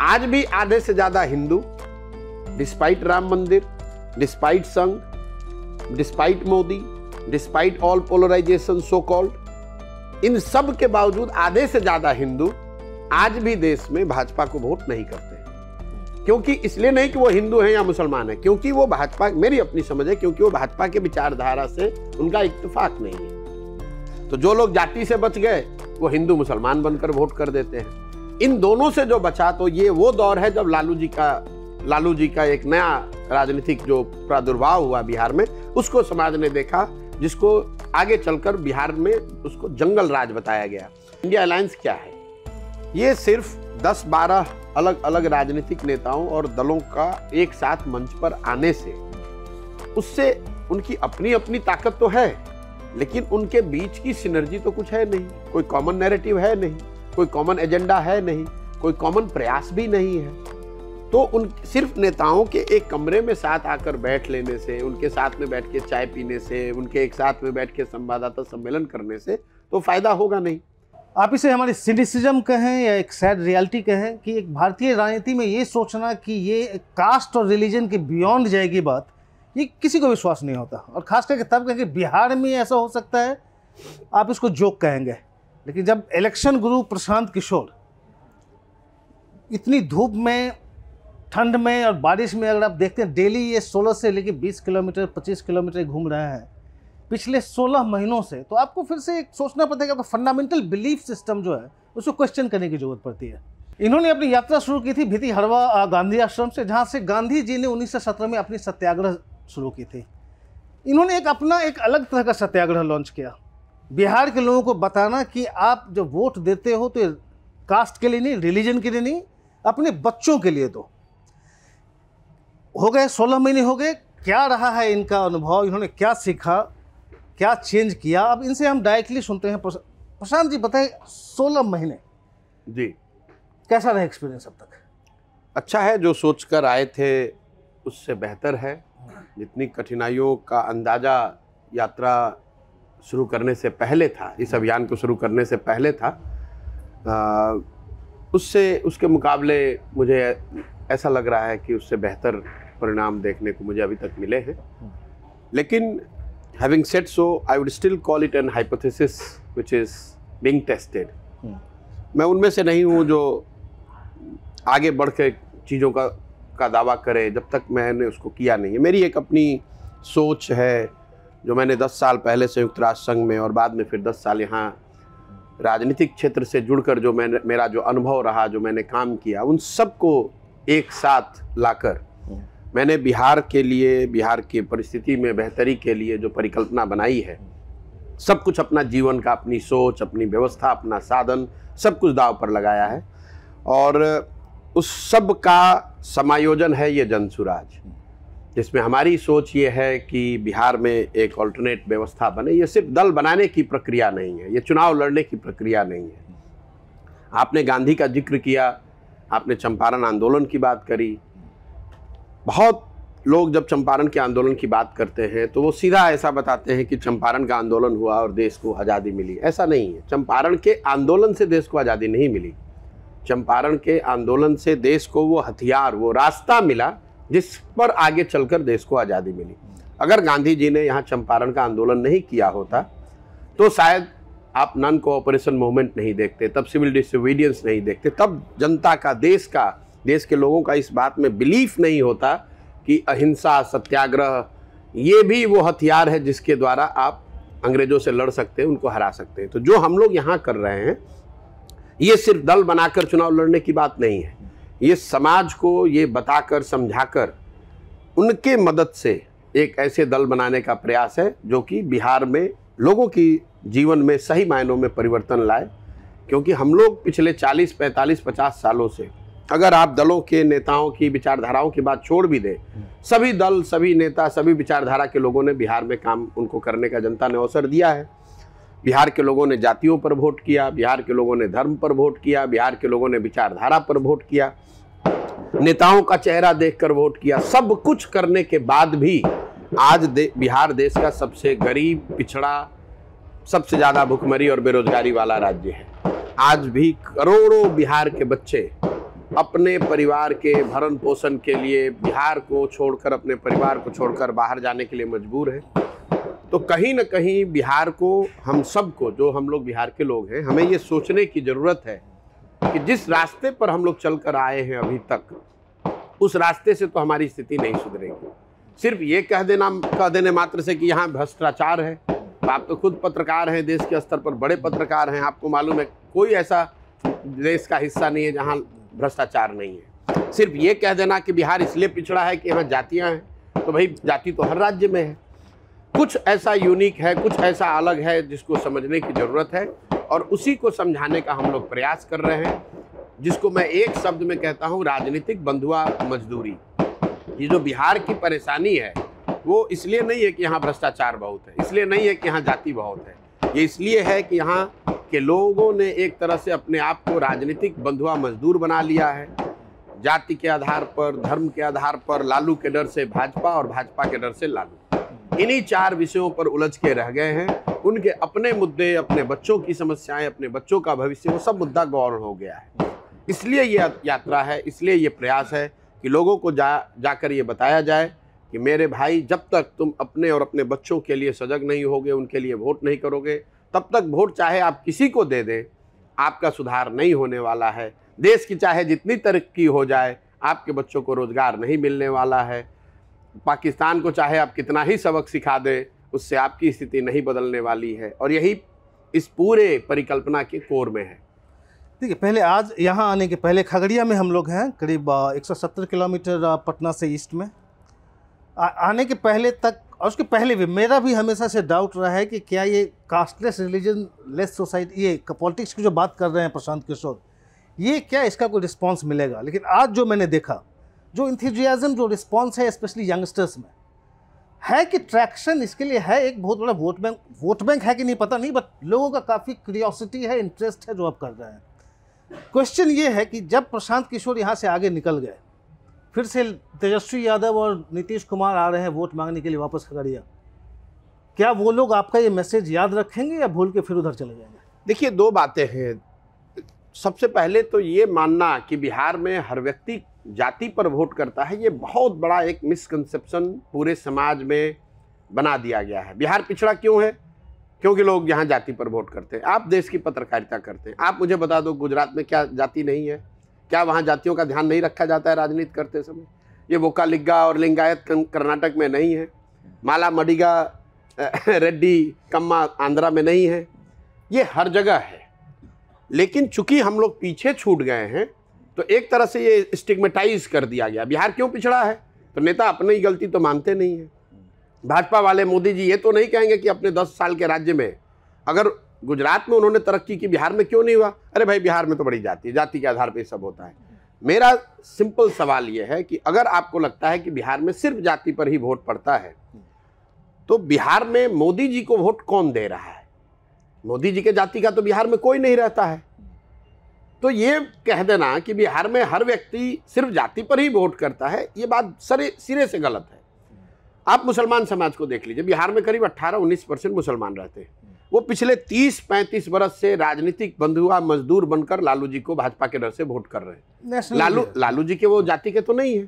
आज भी आधे से ज़्यादा Hindu despite Ram Mandir despite Sangh despite Modi despite all polarisation so called इन सब के बावजूद आधे से ज़्यादा हिंदू आज भी देश में भाजपा को वोट नहीं करते क्योंकि इसलिए नहीं कि वो हिंदू हैं या मुसलमान हैं क्योंकि वो भाजपा मेरी अपनी समझ है क्योंकि वो भाजपा के विचारधारा से उनका इतफाक नहीं है तो जो लोग जाति से बच गए वो हिंदू मुसलमान बनकर वोट कर देते हैं इन दोनों से जो बचा तो ये वो दौर है जब लालू जी का लालू जी का एक नया राजनीतिक जो प्रादुर्भाव हुआ बिहार में उसको समाज ने देखा जिसको आगे चलकर बिहार में उसको जंगल राज बताया गया इंडिया अलायंस क्या है ये सिर्फ 10-12 अलग अलग राजनीतिक नेताओं और दलों का एक साथ मंच पर आने से उससे उनकी अपनी अपनी ताकत तो है लेकिन उनके बीच की सिनर्जी तो कुछ है नहीं कोई कॉमन नैरेटिव है नहीं कोई कॉमन एजेंडा है नहीं कोई कॉमन प्रयास भी नहीं है तो उन सिर्फ नेताओं के एक कमरे में साथ आकर बैठ लेने से उनके साथ में बैठ के चाय पीने से उनके एक साथ में बैठ के संवाददाता सम्मेलन करने से तो फायदा होगा नहीं आप इसे हमारे सिडिसिज्म कहें या एक सैड रियलिटी कहें कि एक भारतीय राजनीति में ये सोचना कि ये कास्ट और रिलीजन के बियॉन्ड जाएगी बात ये किसी को विश्वास नहीं होता और खास करके तब कहें कि बिहार में ऐसा हो सकता है आप इसको जोक कहेंगे लेकिन जब इलेक्शन गुरु प्रशांत किशोर इतनी धूप में ठंड में और बारिश में अगर आप देखते हैं डेली ये 16 से लेकर 20 किलोमीटर 25 किलोमीटर घूम रहे हैं पिछले 16 महीनों से तो आपको फिर से एक सोचना पड़ता है कि आपका फंडामेंटल बिलीफ सिस्टम जो है उसको क्वेश्चन करने की जरूरत पड़ती है इन्होंने अपनी यात्रा शुरू की थी भीति हरवा गांधी आश्रम से जहाँ से गांधी जी ने उन्नीस में अपनी सत्याग्रह शुरू की थी इन्होंने एक अपना एक अलग तरह का सत्याग्रह लॉन्च किया बिहार के लोगों को बताना कि आप जब वोट देते हो तो कास्ट के लिए नहीं रिलीजन के लिए नहीं अपने बच्चों के लिए दो हो गए सोलह महीने हो गए क्या रहा है इनका अनुभव इन्होंने क्या सीखा क्या चेंज किया अब इनसे हम डायरेक्टली सुनते हैं प्रशांत जी बताएं सोलह महीने जी कैसा रहा एक्सपीरियंस अब तक अच्छा है जो सोच कर आए थे उससे बेहतर है जितनी कठिनाइयों का अंदाज़ा यात्रा शुरू करने से पहले था इस अभियान को शुरू करने से पहले था आ, उससे उसके मुकाबले मुझे ऐसा लग रहा है कि उससे बेहतर परिणाम देखने को मुझे अभी तक मिले हैं लेकिन having set so I would still call it an hypothesis which is being tested मैं उनमें से नहीं हूँ जो आगे बढ़ के चीज़ों का का दावा करे जब तक मैंने उसको किया नहीं है मेरी एक अपनी सोच है जो मैंने 10 साल पहले संयुक्त राष्ट्र संघ में और बाद में फिर 10 साल यहाँ राजनीतिक क्षेत्र से जुड़कर जो मैंने मेरा जो अनुभव रहा जो मैंने काम किया उन सबको एक साथ लाकर मैंने बिहार के लिए बिहार की परिस्थिति में बेहतरी के लिए जो परिकल्पना बनाई है सब कुछ अपना जीवन का अपनी सोच अपनी व्यवस्था अपना साधन सब कुछ दाव पर लगाया है और उस सब का समायोजन है ये जनसुराज जिसमें हमारी सोच ये है कि बिहार में एक ऑल्टरनेट व्यवस्था बने ये सिर्फ दल बनाने की प्रक्रिया नहीं है ये चुनाव लड़ने की प्रक्रिया नहीं है आपने गांधी का जिक्र किया आपने चंपारण आंदोलन की बात करी बहुत लोग जब चंपारण के आंदोलन की बात करते हैं तो वो सीधा ऐसा बताते हैं कि चंपारण का आंदोलन हुआ और देश को आज़ादी मिली ऐसा नहीं है चंपारण के आंदोलन से देश को आज़ादी नहीं मिली चंपारण के आंदोलन से देश को वो हथियार वो रास्ता मिला जिस पर आगे चलकर देश को आज़ादी मिली अगर गांधी जी ने यहाँ चंपारण का आंदोलन नहीं किया होता तो शायद आप नॉन कोऑपरेशन मूवमेंट नहीं देखते तब सिविल डिसोबीडियंस नहीं देखते तब जनता का देश का देश के लोगों का इस बात में बिलीफ नहीं होता कि अहिंसा सत्याग्रह ये भी वो हथियार है जिसके द्वारा आप अंग्रेजों से लड़ सकते हैं उनको हरा सकते हैं तो जो हम लोग यहाँ कर रहे हैं ये सिर्फ दल बनाकर चुनाव लड़ने की बात नहीं है ये समाज को ये बताकर समझाकर उनके मदद से एक ऐसे दल बनाने का प्रयास है जो कि बिहार में लोगों की जीवन में सही मायनों में परिवर्तन लाए क्योंकि हम लोग पिछले 40, 45, 50 सालों से अगर आप दलों के नेताओं की विचारधाराओं की बात छोड़ भी दें सभी दल सभी नेता सभी विचारधारा के लोगों ने बिहार में काम उनको करने का जनता ने अवसर दिया है बिहार के लोगों ने जातियों पर वोट किया बिहार के लोगों ने धर्म पर वोट किया बिहार के लोगों ने विचारधारा पर वोट किया नेताओं का चेहरा देखकर वोट किया सब कुछ करने के बाद भी आज दे, बिहार देश का सबसे गरीब पिछड़ा सबसे ज़्यादा भुखमरी और बेरोजगारी वाला राज्य है आज भी करोड़ों बिहार के बच्चे अपने परिवार के भरण पोषण के लिए बिहार को छोड़कर अपने परिवार को छोड़कर बाहर जाने के लिए मजबूर हैं तो कहीं ना कहीं बिहार को हम सबको जो हम लोग बिहार के लोग हैं हमें ये सोचने की ज़रूरत है कि जिस रास्ते पर हम लोग चल कर आए हैं अभी तक उस रास्ते से तो हमारी स्थिति नहीं सुधरेगी सिर्फ ये कह देना कह देने मात्र से कि यहाँ भ्रष्टाचार है आप तो खुद पत्रकार हैं देश के स्तर पर बड़े पत्रकार हैं आपको मालूम है कोई ऐसा देश का हिस्सा नहीं है जहाँ भ्रष्टाचार नहीं है सिर्फ ये कह देना कि बिहार इसलिए पिछड़ा है कि यहाँ जातियाँ हैं तो भाई जाति तो हर राज्य में है कुछ ऐसा यूनिक है कुछ ऐसा अलग है जिसको समझने की ज़रूरत है और उसी को समझाने का हम लोग प्रयास कर रहे हैं जिसको मैं एक शब्द में कहता हूँ राजनीतिक बंधुआ मजदूरी ये जो बिहार की परेशानी है वो इसलिए नहीं है कि यहाँ भ्रष्टाचार बहुत है इसलिए नहीं है कि यहाँ जाति बहुत है ये इसलिए है कि यहाँ के लोगों ने एक तरह से अपने आप को राजनीतिक बंधुआ मजदूर बना लिया है जाति के आधार पर धर्म के आधार पर लालू के डर से भाजपा और भाजपा के डर से लालू इन्हीं चार विषयों पर उलझ के रह गए हैं उनके अपने मुद्दे अपने बच्चों की समस्याएं अपने बच्चों का भविष्य वो सब मुद्दा गौर हो गया है इसलिए ये यात्रा है इसलिए ये प्रयास है कि लोगों को जा जाकर ये बताया जाए कि मेरे भाई जब तक तुम अपने और अपने बच्चों के लिए सजग नहीं होगे उनके लिए वोट नहीं करोगे तब तक वोट चाहे आप किसी को दे दें आपका सुधार नहीं होने वाला है देश की चाहे जितनी तरक्की हो जाए आपके बच्चों को रोज़गार नहीं मिलने वाला है पाकिस्तान को चाहे आप कितना ही सबक सिखा दें उससे आपकी स्थिति नहीं बदलने वाली है और यही इस पूरे परिकल्पना के कोर में है ठीक है पहले आज यहाँ आने के पहले खगड़िया में हम लोग हैं करीब 170 किलोमीटर पटना से ईस्ट में आ, आने के पहले तक और उसके पहले भी मेरा भी हमेशा से डाउट रहा है कि क्या ये कास्टलेस रिलीजन लेस सोसाइटी ये पॉलिटिक्स की जो बात कर रहे हैं प्रशांत किशोर ये क्या इसका कोई रिस्पॉन्स मिलेगा लेकिन आज जो मैंने देखा जो इंथीजियाज़म जो रिस्पॉन्स है स्पेशली यंगस्टर्स में है कि ट्रैक्शन इसके लिए है एक बहुत बड़ा वोट बैंक वोट बैंक है कि नहीं पता नहीं बट लोगों का काफ़ी क्रियोसिटी है इंटरेस्ट है जो आप कर रहे हैं क्वेश्चन ये है कि जब प्रशांत किशोर यहाँ से आगे निकल गए फिर से तेजस्वी यादव और नीतीश कुमार आ रहे हैं वोट मांगने के लिए वापस खगड़िया क्या वो लोग आपका ये मैसेज याद रखेंगे या भूल के फिर उधर चले जाएंगे देखिए दो बातें हैं सबसे पहले तो ये मानना कि बिहार में हर व्यक्ति जाति पर वोट करता है ये बहुत बड़ा एक मिसकंसेप्शन पूरे समाज में बना दिया गया है बिहार पिछड़ा क्यों है क्योंकि लोग यहाँ जाति पर वोट करते हैं आप देश की पत्रकारिता करते हैं आप मुझे बता दो गुजरात में क्या जाति नहीं है क्या वहाँ जातियों का ध्यान नहीं रखा जाता है राजनीति करते समय ये वोका लिग्गा और लिंगायत कर्नाटक में नहीं है माला मडिगा रेड्डी कम्मा आंध्रा में नहीं है ये हर जगह है लेकिन चूंकि हम लोग पीछे छूट गए हैं तो एक तरह से ये स्टिग्मेटाइज कर दिया गया बिहार क्यों पिछड़ा है तो नेता अपनी ही गलती तो मानते नहीं है भाजपा वाले मोदी जी ये तो नहीं कहेंगे कि अपने दस साल के राज्य में अगर गुजरात में उन्होंने तरक्की की बिहार में क्यों नहीं हुआ अरे भाई बिहार में तो बड़ी जाति है जाति के आधार पर सब होता है मेरा सिंपल सवाल ये है कि अगर आपको लगता है कि बिहार में सिर्फ जाति पर ही वोट पड़ता है तो बिहार में मोदी जी को वोट कौन दे रहा है मोदी जी के जाति का तो बिहार में कोई नहीं रहता है तो ये कह देना कि बिहार में हर व्यक्ति सिर्फ जाति पर ही वोट करता है ये बात सरे सिरे से गलत है आप मुसलमान समाज को देख लीजिए बिहार में करीब 18-19 परसेंट मुसलमान रहते हैं वो पिछले 30-35 वर्ष से राजनीतिक बंधुआ मजदूर बनकर लालू जी को भाजपा के डर से वोट कर रहे हैं लालू लालू जी के वो जाति के तो नहीं है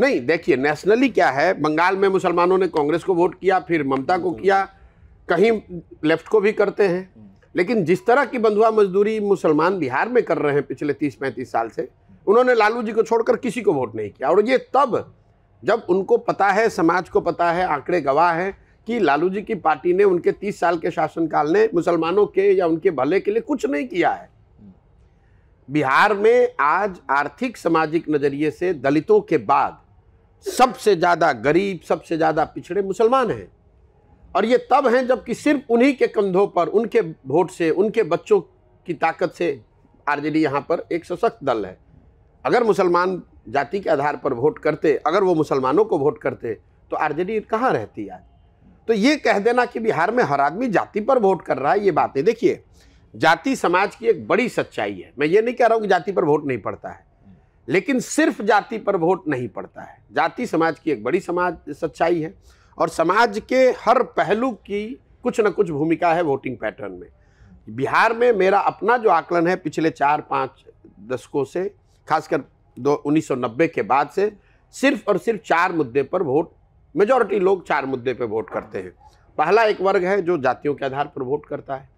नहीं देखिए नेशनली क्या है बंगाल में मुसलमानों ने कांग्रेस को वोट किया फिर ममता को किया कहीं लेफ्ट को भी करते हैं हम्म। लेकिन जिस तरह की बंधुआ मजदूरी मुसलमान बिहार में कर रहे हैं पिछले तीस पैंतीस साल से उन्होंने लालू जी को छोड़कर किसी को वोट नहीं किया और ये तब जब उनको पता है समाज को पता है आंकड़े गवाह हैं कि लालू जी की पार्टी ने उनके तीस साल के शासनकाल ने मुसलमानों के या उनके भले के लिए कुछ नहीं किया है बिहार में आज आर्थिक सामाजिक नज़रिए से दलितों के बाद सबसे ज़्यादा गरीब सबसे ज़्यादा पिछड़े मुसलमान हैं और ये तब हैं जबकि सिर्फ उन्हीं के कंधों पर उनके वोट से उनके बच्चों की ताकत से आरजेडी यहाँ पर एक सशक्त दल है अगर मुसलमान जाति के आधार पर वोट करते अगर वो मुसलमानों को वोट करते तो आरजेडी कहाँ रहती आज तो ये कह देना कि बिहार में हर आदमी जाति पर वोट कर रहा है ये बातें देखिए जाति समाज की एक बड़ी सच्चाई है मैं ये नहीं कह रहा हूँ कि जाति पर वोट नहीं पड़ता है लेकिन सिर्फ जाति पर वोट नहीं पड़ता है जाति समाज की एक बड़ी समाज सच्चाई है और समाज के हर पहलू की कुछ ना कुछ भूमिका है वोटिंग पैटर्न में बिहार में मेरा अपना जो आकलन है पिछले चार पाँच दशकों से खासकर दो उन्नीस के बाद से सिर्फ और सिर्फ चार मुद्दे पर वोट मेजॉरिटी लोग चार मुद्दे पर वोट करते हैं पहला एक वर्ग है जो जातियों के आधार पर वोट करता है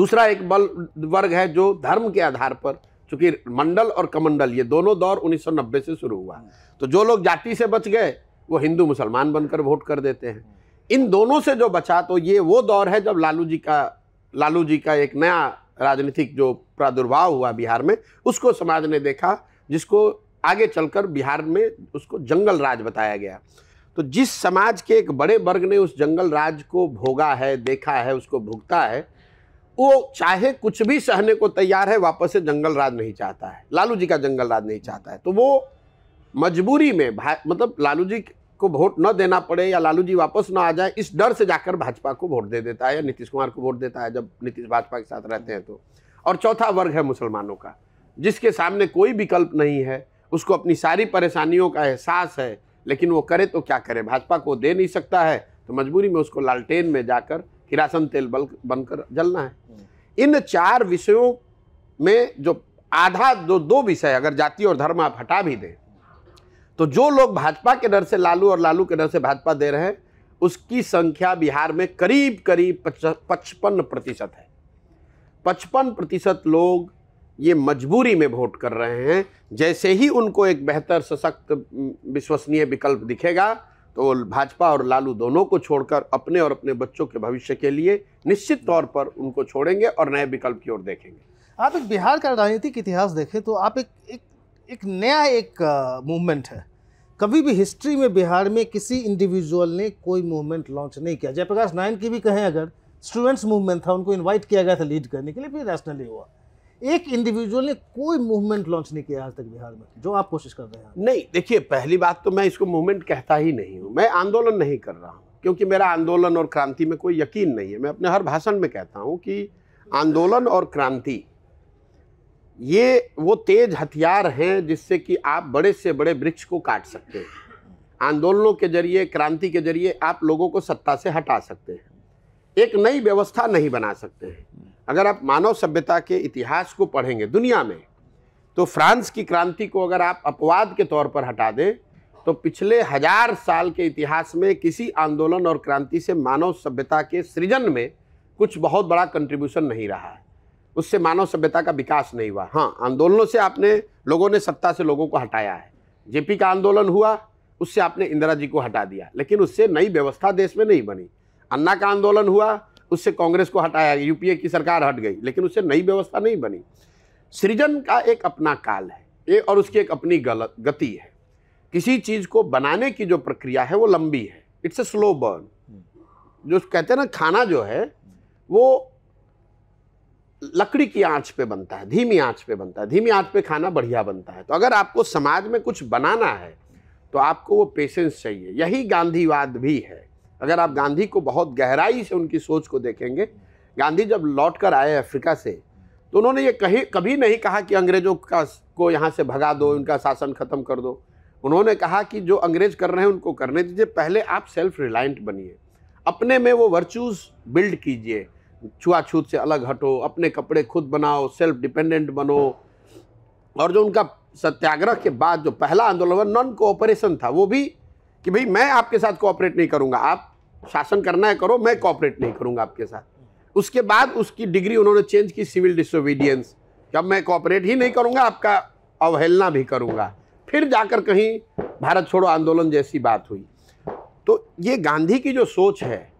दूसरा एक बल वर्ग है जो धर्म के आधार पर चूंकि मंडल और कमंडल ये दोनों दौर 1990 से शुरू हुआ तो जो लोग जाति से बच गए वो हिंदू मुसलमान बनकर वोट कर देते हैं इन दोनों से जो बचा तो ये वो दौर है जब लालू जी का लालू जी का एक नया राजनीतिक जो प्रादुर्भाव हुआ बिहार में उसको समाज ने देखा जिसको आगे चलकर बिहार में उसको जंगल राज बताया गया तो जिस समाज के एक बड़े वर्ग ने उस जंगल राज को भोगा है देखा है उसको भुगता है वो चाहे कुछ भी सहने को तैयार है वापस से जंगल राज नहीं चाहता है लालू जी का जंगल राज नहीं चाहता है तो वो मजबूरी में मतलब लालू जी को वोट न देना पड़े या लालू जी वापस ना आ जाए इस डर से जाकर भाजपा को वोट दे देता है या नीतीश कुमार को वोट देता है जब नीतीश भाजपा के साथ रहते हैं तो और चौथा वर्ग है मुसलमानों का जिसके सामने कोई विकल्प नहीं है उसको अपनी सारी परेशानियों का एहसास है लेकिन वो करे तो क्या करे भाजपा को दे नहीं सकता है तो मजबूरी में उसको लालटेन में जाकर किरासन तेल बल बनकर जलना है इन चार विषयों में जो आधा जो दो विषय अगर जाति और धर्म आप हटा भी दें तो जो लोग भाजपा के डर से लालू और लालू के डर से भाजपा दे रहे हैं उसकी संख्या बिहार में करीब करीब पचपन प्रतिशत है पचपन प्रतिशत लोग ये मजबूरी में वोट कर रहे हैं जैसे ही उनको एक बेहतर सशक्त विश्वसनीय विकल्प दिखेगा तो वो भाजपा और लालू दोनों को छोड़कर अपने और अपने बच्चों के भविष्य के लिए निश्चित तौर पर उनको छोड़ेंगे और नए विकल्प की ओर देखेंगे आप एक बिहार का राजनीतिक इतिहास देखें तो आप एक एक एक नया एक मूवमेंट है कभी भी हिस्ट्री में बिहार में किसी इंडिविजुअल ने कोई मूवमेंट लॉन्च नहीं किया जयप्रकाश नारायण की भी कहें अगर स्टूडेंट्स मूवमेंट था उनको इनवाइट किया गया था लीड करने के लिए फिर नेशनली हुआ एक इंडिविजुअल ने कोई मूवमेंट लॉन्च नहीं किया आज तक बिहार में जो आप कोशिश कर रहे हैं नहीं देखिए पहली बात तो मैं इसको मूवमेंट कहता ही नहीं हूँ मैं आंदोलन नहीं कर रहा हूँ क्योंकि मेरा आंदोलन और क्रांति में कोई यकीन नहीं है मैं अपने हर भाषण में कहता हूँ कि आंदोलन और क्रांति ये वो तेज हथियार हैं जिससे कि आप बड़े से बड़े वृक्ष को काट सकते हैं आंदोलनों के जरिए क्रांति के जरिए आप लोगों को सत्ता से हटा सकते हैं एक नई व्यवस्था नहीं बना सकते हैं अगर आप मानव सभ्यता के इतिहास को पढ़ेंगे दुनिया में तो फ्रांस की क्रांति को अगर आप अपवाद के तौर पर हटा दें तो पिछले हजार साल के इतिहास में किसी आंदोलन और क्रांति से मानव सभ्यता के सृजन में कुछ बहुत बड़ा कंट्रीब्यूशन नहीं रहा है उससे मानव सभ्यता का विकास नहीं हुआ हाँ आंदोलनों से आपने लोगों ने सत्ता से लोगों को हटाया है जेपी का आंदोलन हुआ उससे आपने इंदिरा जी को हटा दिया लेकिन उससे नई व्यवस्था देश में नहीं बनी अन्ना का आंदोलन हुआ उससे कांग्रेस को हटाया यूपीए की सरकार हट गई लेकिन उससे नई व्यवस्था नहीं बनी सृजन का एक अपना काल है ये और उसकी एक अपनी गलत गति है किसी चीज़ को बनाने की जो प्रक्रिया है वो लंबी है इट्स ए स्लो बर्न जो कहते हैं ना खाना जो है वो लकड़ी की आंच पे बनता है धीमी आंच पे बनता है धीमी आंच पे खाना बढ़िया बनता है तो अगर आपको समाज में कुछ बनाना है तो आपको वो पेशेंस चाहिए यही गांधीवाद भी है अगर आप गांधी को बहुत गहराई से उनकी सोच को देखेंगे गांधी जब लौट कर आए अफ्रीका से तो उन्होंने ये कहीं कभी नहीं कहा कि अंग्रेज़ों का को यहाँ से भगा दो उनका शासन ख़त्म कर दो उन्होंने कहा कि जो अंग्रेज कर रहे हैं उनको करने दीजिए पहले आप सेल्फ रिलायंट बनिए अपने में वो वर्चूज़ बिल्ड कीजिए छुआछूत से अलग हटो अपने कपड़े खुद बनाओ सेल्फ डिपेंडेंट बनो और जो उनका सत्याग्रह के बाद जो पहला आंदोलन हुआ नॉन कोऑपरेशन था वो भी कि भाई मैं आपके साथ कोऑपरेट नहीं करूँगा आप शासन करना है करो मैं कोऑपरेट नहीं करूँगा आपके साथ उसके बाद उसकी डिग्री उन्होंने चेंज की सिविल डिसोबीडियंस जब मैं कोऑपरेट ही नहीं करूँगा आपका अवहेलना भी करूँगा फिर जाकर कहीं भारत छोड़ो आंदोलन जैसी बात हुई तो ये गांधी की जो सोच है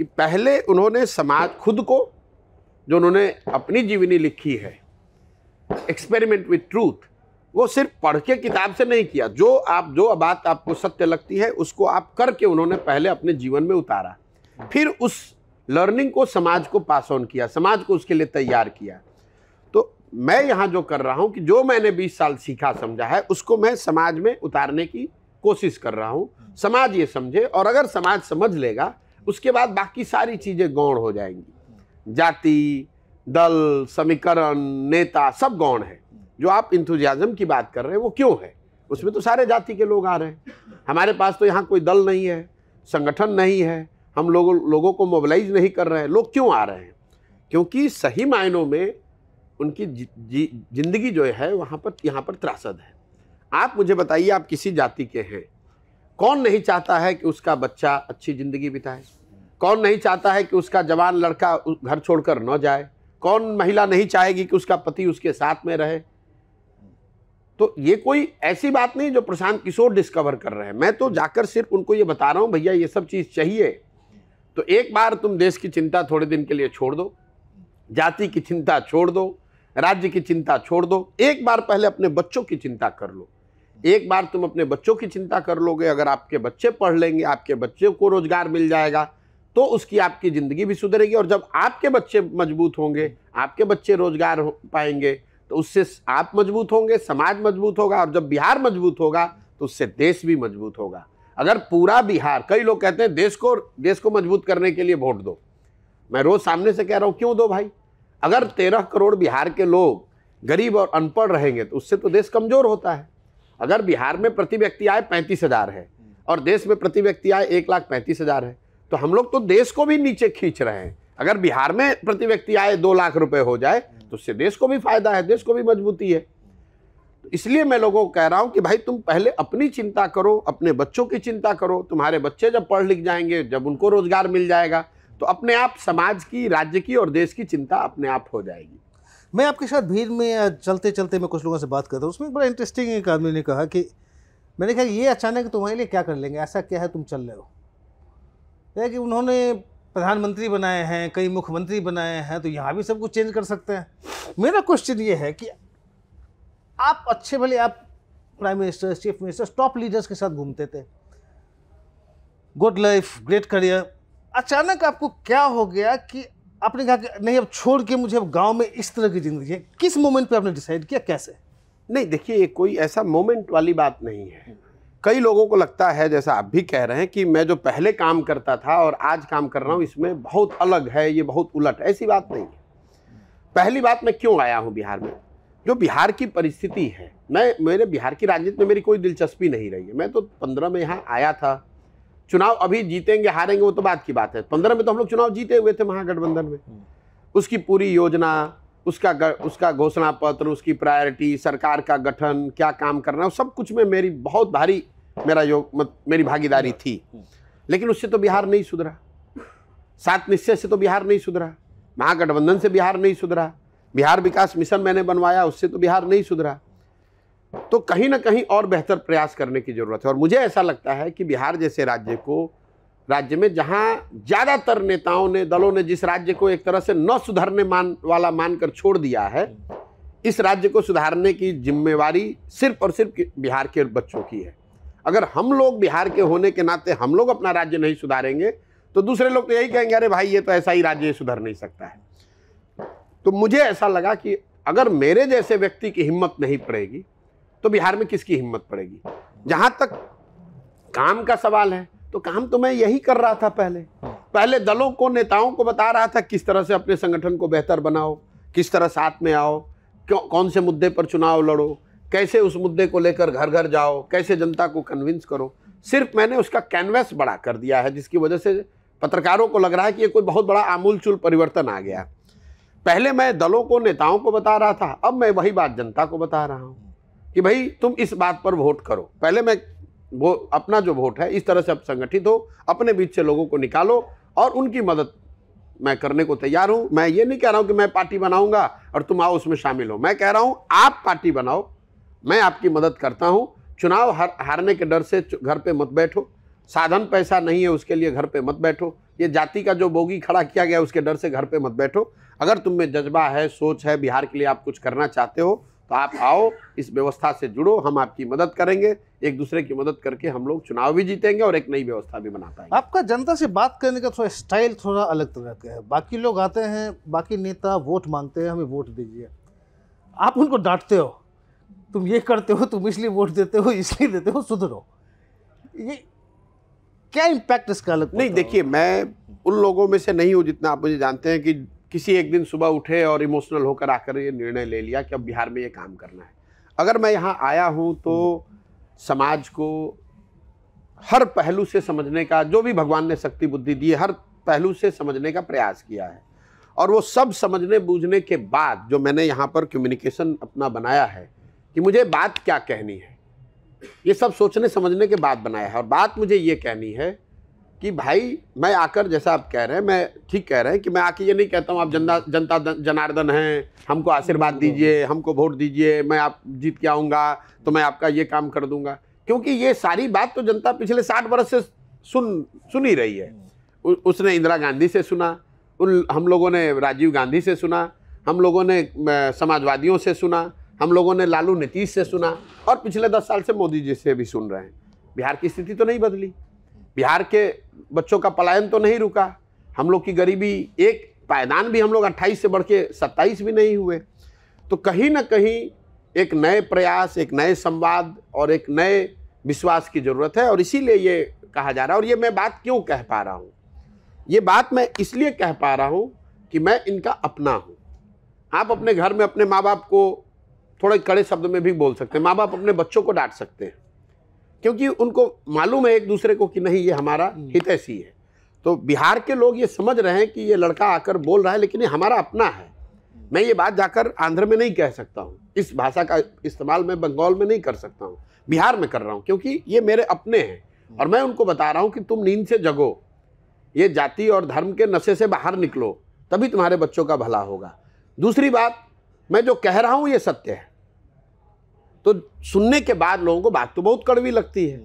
कि पहले उन्होंने समाज खुद को जो उन्होंने अपनी जीवनी लिखी है एक्सपेरिमेंट विथ ट्रूथ वो सिर्फ पढ़ के किताब से नहीं किया जो आप जो बात आपको सत्य लगती है उसको आप करके उन्होंने पहले अपने जीवन में उतारा फिर उस लर्निंग को समाज को पास ऑन किया समाज को उसके लिए तैयार किया तो मैं यहाँ जो कर रहा हूँ कि जो मैंने 20 साल सीखा समझा है उसको मैं समाज में उतारने की कोशिश कर रहा हूँ समाज ये समझे और अगर समाज समझ लेगा उसके बाद बाकी सारी चीज़ें गौण हो जाएंगी जाति दल समीकरण नेता सब गौण है जो आप इंथुजियाजम की बात कर रहे हैं वो क्यों है उसमें तो सारे जाति के लोग आ रहे हैं हमारे पास तो यहाँ कोई दल नहीं है संगठन नहीं है हम लोगों लोगों को मोबिलाइज नहीं कर रहे हैं लोग क्यों आ रहे हैं क्योंकि सही मायनों में उनकी जिंदगी जो है वहाँ पर यहाँ पर त्रासद है आप मुझे बताइए आप किसी जाति के हैं कौन नहीं चाहता है कि उसका बच्चा अच्छी ज़िंदगी बिताए कौन नहीं चाहता है कि उसका जवान लड़का घर छोड़कर न जाए कौन महिला नहीं चाहेगी कि उसका पति उसके साथ में रहे तो ये कोई ऐसी बात नहीं जो प्रशांत किशोर डिस्कवर कर रहे हैं मैं तो जाकर सिर्फ उनको ये बता रहा हूँ भैया ये सब चीज़ चाहिए तो एक बार तुम देश की चिंता थोड़े दिन के लिए छोड़ दो जाति की चिंता छोड़ दो राज्य की चिंता छोड़ दो एक बार पहले अपने बच्चों की चिंता कर लो एक बार तुम अपने बच्चों की चिंता कर लोगे अगर आपके बच्चे पढ़ लेंगे आपके बच्चों को रोज़गार मिल जाएगा तो उसकी आपकी ज़िंदगी भी सुधरेगी और जब आपके बच्चे मजबूत होंगे आपके बच्चे रोज़गार हो पाएंगे तो उससे आप मजबूत होंगे समाज मजबूत होगा और जब बिहार मजबूत होगा तो उससे देश भी मजबूत होगा अगर पूरा बिहार कई लोग कहते हैं देश को देश को मजबूत करने के लिए वोट दो मैं रोज़ सामने से कह रहा हूँ क्यों दो भाई अगर तेरह करोड़ बिहार के लोग गरीब और अनपढ़ रहेंगे तो उससे तो देश कमज़ोर होता है अगर बिहार में प्रति व्यक्ति आय पैंतीस हज़ार है और देश में प्रति व्यक्ति आय एक लाख पैंतीस हज़ार है तो हम लोग तो देश को भी नीचे खींच रहे हैं अगर बिहार में प्रति व्यक्ति आय दो लाख रुपए हो जाए तो उससे देश को भी फायदा है देश को भी मजबूती है तो इसलिए मैं लोगों को कह रहा हूँ कि भाई तुम पहले अपनी चिंता करो अपने बच्चों की चिंता करो तुम्हारे बच्चे जब पढ़ लिख जाएंगे जब उनको रोजगार मिल जाएगा तो अपने आप समाज की राज्य की और देश की चिंता अपने आप हो जाएगी मैं आपके साथ भीड़ में चलते चलते मैं कुछ लोगों से बात कर रहा हूँ उसमें बड़ा इंटरेस्टिंग एक आदमी ने कहा कि मैंने कहा ये अचानक तुम्हारे लिए क्या कर लेंगे ऐसा क्या है तुम चल रहे हो कि उन्होंने प्रधानमंत्री बनाए हैं कई मुख्यमंत्री बनाए हैं तो यहाँ भी सब कुछ चेंज कर सकते हैं मेरा क्वेश्चन ये है कि आप अच्छे भले आप prime minister chief minister top leaders के साथ घूमते थे गुड लाइफ ग्रेट करियर अचानक आपको क्या हो गया कि आपने कहा कि नहीं अब छोड़ के मुझे अब गांव में इस तरह की ज़िंदगी है किस मोमेंट पे आपने डिसाइड किया कैसे नहीं देखिए ये कोई ऐसा मोमेंट वाली बात नहीं है कई लोगों को लगता है जैसा आप भी कह रहे हैं कि मैं जो पहले काम करता था और आज काम कर रहा हूँ इसमें बहुत अलग है ये बहुत उलट ऐसी बात नहीं है पहली बात मैं क्यों आया हूँ बिहार में जो बिहार की परिस्थिति है मैं मेरे बिहार की राजनीति में मेरी कोई दिलचस्पी नहीं रही है मैं तो पंद्रह में यहाँ आया था चुनाव अभी जीतेंगे हारेंगे वो तो बात की बात है पंद्रह में तो हम लोग चुनाव जीते हुए थे महागठबंधन में हम्म। उसकी पूरी योजना उसका ग, उसका घोषणा पत्र उसकी प्रायोरिटी सरकार का गठन क्या काम करना सब कुछ में मेरी बहुत भारी मेरा योग मत, मेरी भागीदारी थी हम्म। लेकिन उससे तो बिहार नहीं सुधरा सात निश्चय से तो बिहार नहीं सुधरा महागठबंधन से बिहार नहीं सुधरा बिहार विकास मिशन मैंने बनवाया उससे तो बिहार नहीं सुधरा तो कहीं ना कहीं और बेहतर प्रयास करने की ज़रूरत है और मुझे ऐसा लगता है कि बिहार जैसे राज्य को राज्य में जहाँ ज़्यादातर नेताओं ने दलों ने जिस राज्य को एक तरह से न सुधरने मान वाला मानकर छोड़ दिया है इस राज्य को सुधारने की जिम्मेवारी सिर्फ और सिर्फ बिहार के बच्चों की है अगर हम लोग बिहार के होने के नाते हम लोग अपना राज्य नहीं सुधारेंगे तो दूसरे लोग तो यही कहेंगे अरे भाई ये तो ऐसा ही राज्य सुधर नहीं सकता है तो मुझे ऐसा लगा कि अगर मेरे जैसे व्यक्ति की हिम्मत नहीं पड़ेगी तो बिहार में किसकी हिम्मत पड़ेगी जहाँ तक काम का सवाल है तो काम तो मैं यही कर रहा था पहले हाँ। पहले दलों को नेताओं को बता रहा था किस तरह से अपने संगठन को बेहतर बनाओ किस तरह साथ में आओ क्यों कौन से मुद्दे पर चुनाव लड़ो कैसे उस मुद्दे को लेकर घर घर जाओ कैसे जनता को कन्विंस करो सिर्फ मैंने उसका कैनवस बड़ा कर दिया है जिसकी वजह से पत्रकारों को लग रहा है कि ये कोई बहुत बड़ा आमूलचूल परिवर्तन आ गया पहले मैं दलों को नेताओं को बता रहा था अब मैं वही बात जनता को बता रहा हूँ कि भाई तुम इस बात पर वोट करो पहले मैं वो अपना जो वोट है इस तरह से आप संगठित हो अपने बीच से लोगों को निकालो और उनकी मदद मैं करने को तैयार हूं मैं ये नहीं कह रहा हूं कि मैं पार्टी बनाऊंगा और तुम आओ उसमें शामिल हो मैं कह रहा हूं आप पार्टी बनाओ मैं आपकी मदद करता हूं चुनाव हार हारने के डर से घर पे मत बैठो साधन पैसा नहीं है उसके लिए घर पे मत बैठो ये जाति का जो बोगी खड़ा किया गया उसके डर से घर पे मत बैठो अगर तुम में जज्बा है सोच है बिहार के लिए आप कुछ करना चाहते हो तो आप आओ इस व्यवस्था से जुड़ो हम आपकी मदद करेंगे एक दूसरे की मदद करके हम लोग चुनाव भी जीतेंगे और एक नई व्यवस्था भी बना पाएंगे आपका जनता से बात करने का थोड़ा स्टाइल थोड़ा अलग तरह का है बाकी लोग आते हैं बाकी नेता वोट मांगते हैं हमें वोट दीजिए आप उनको डांटते हो तुम ये करते हो तुम इसलिए वोट देते हो इसलिए देते हो सुधरो ये क्या इम्पैक्ट इसका अलग नहीं देखिए मैं उन लोगों में से नहीं हूँ जितना आप मुझे जानते हैं कि किसी एक दिन सुबह उठे और इमोशनल होकर आकर ये निर्णय ले लिया कि अब बिहार में ये काम करना है अगर मैं यहाँ आया हूँ तो समाज को हर पहलू से समझने का जो भी भगवान ने शक्ति बुद्धि दी हर पहलू से समझने का प्रयास किया है और वो सब समझने बूझने के बाद जो मैंने यहाँ पर कम्युनिकेशन अपना बनाया है कि मुझे बात क्या कहनी है ये सब सोचने समझने के बाद बनाया है और बात मुझे ये कहनी है कि भाई मैं आकर जैसा आप कह रहे हैं मैं ठीक कह रहे हैं कि मैं आके ये नहीं कहता हूँ आप जनता जनता जनार्दन हैं हमको आशीर्वाद हम्म। दीजिए हमको वोट दीजिए मैं आप जीत के आऊँगा तो मैं आपका ये काम कर दूंगा क्योंकि ये सारी बात तो जनता पिछले साठ वर्ष से सुन सुन ही रही है उ, उसने इंदिरा गांधी से सुना उन हम लोगों ने राजीव गांधी से सुना हम लोगों ने समाजवादियों से सुना हम लोगों ने लालू नीतीश से सुना और पिछले दस साल से मोदी जी से भी सुन रहे हैं बिहार की स्थिति तो नहीं बदली बिहार के बच्चों का पलायन तो नहीं रुका हम लोग की गरीबी एक पायदान भी हम लोग 28 से बढ़ के सत्ताईस भी नहीं हुए तो कहीं ना कहीं एक नए प्रयास एक नए संवाद और एक नए विश्वास की ज़रूरत है और इसीलिए ये कहा जा रहा है और ये मैं बात क्यों कह पा रहा हूँ ये बात मैं इसलिए कह पा रहा हूँ कि मैं इनका अपना हूँ आप अपने घर में अपने माँ बाप को थोड़े कड़े शब्द में भी बोल सकते हैं माँ बाप अपने बच्चों को डांट सकते हैं क्योंकि उनको मालूम है एक दूसरे को कि नहीं ये हमारा ऐसी हम्म। है तो बिहार के लोग ये समझ रहे हैं कि ये लड़का आकर बोल रहा है लेकिन ये हमारा अपना है मैं ये बात जाकर आंध्र में नहीं कह सकता हूँ इस भाषा का इस्तेमाल मैं बंगाल में नहीं कर सकता हूँ बिहार में कर रहा हूँ क्योंकि ये मेरे अपने हैं और मैं उनको बता रहा हूँ कि तुम नींद से जगो ये जाति और धर्म के नशे से बाहर निकलो तभी तुम्हारे बच्चों का भला होगा दूसरी बात मैं जो कह रहा हूँ ये सत्य है तो सुनने के बाद लोगों को बात तो बहुत कड़वी लगती है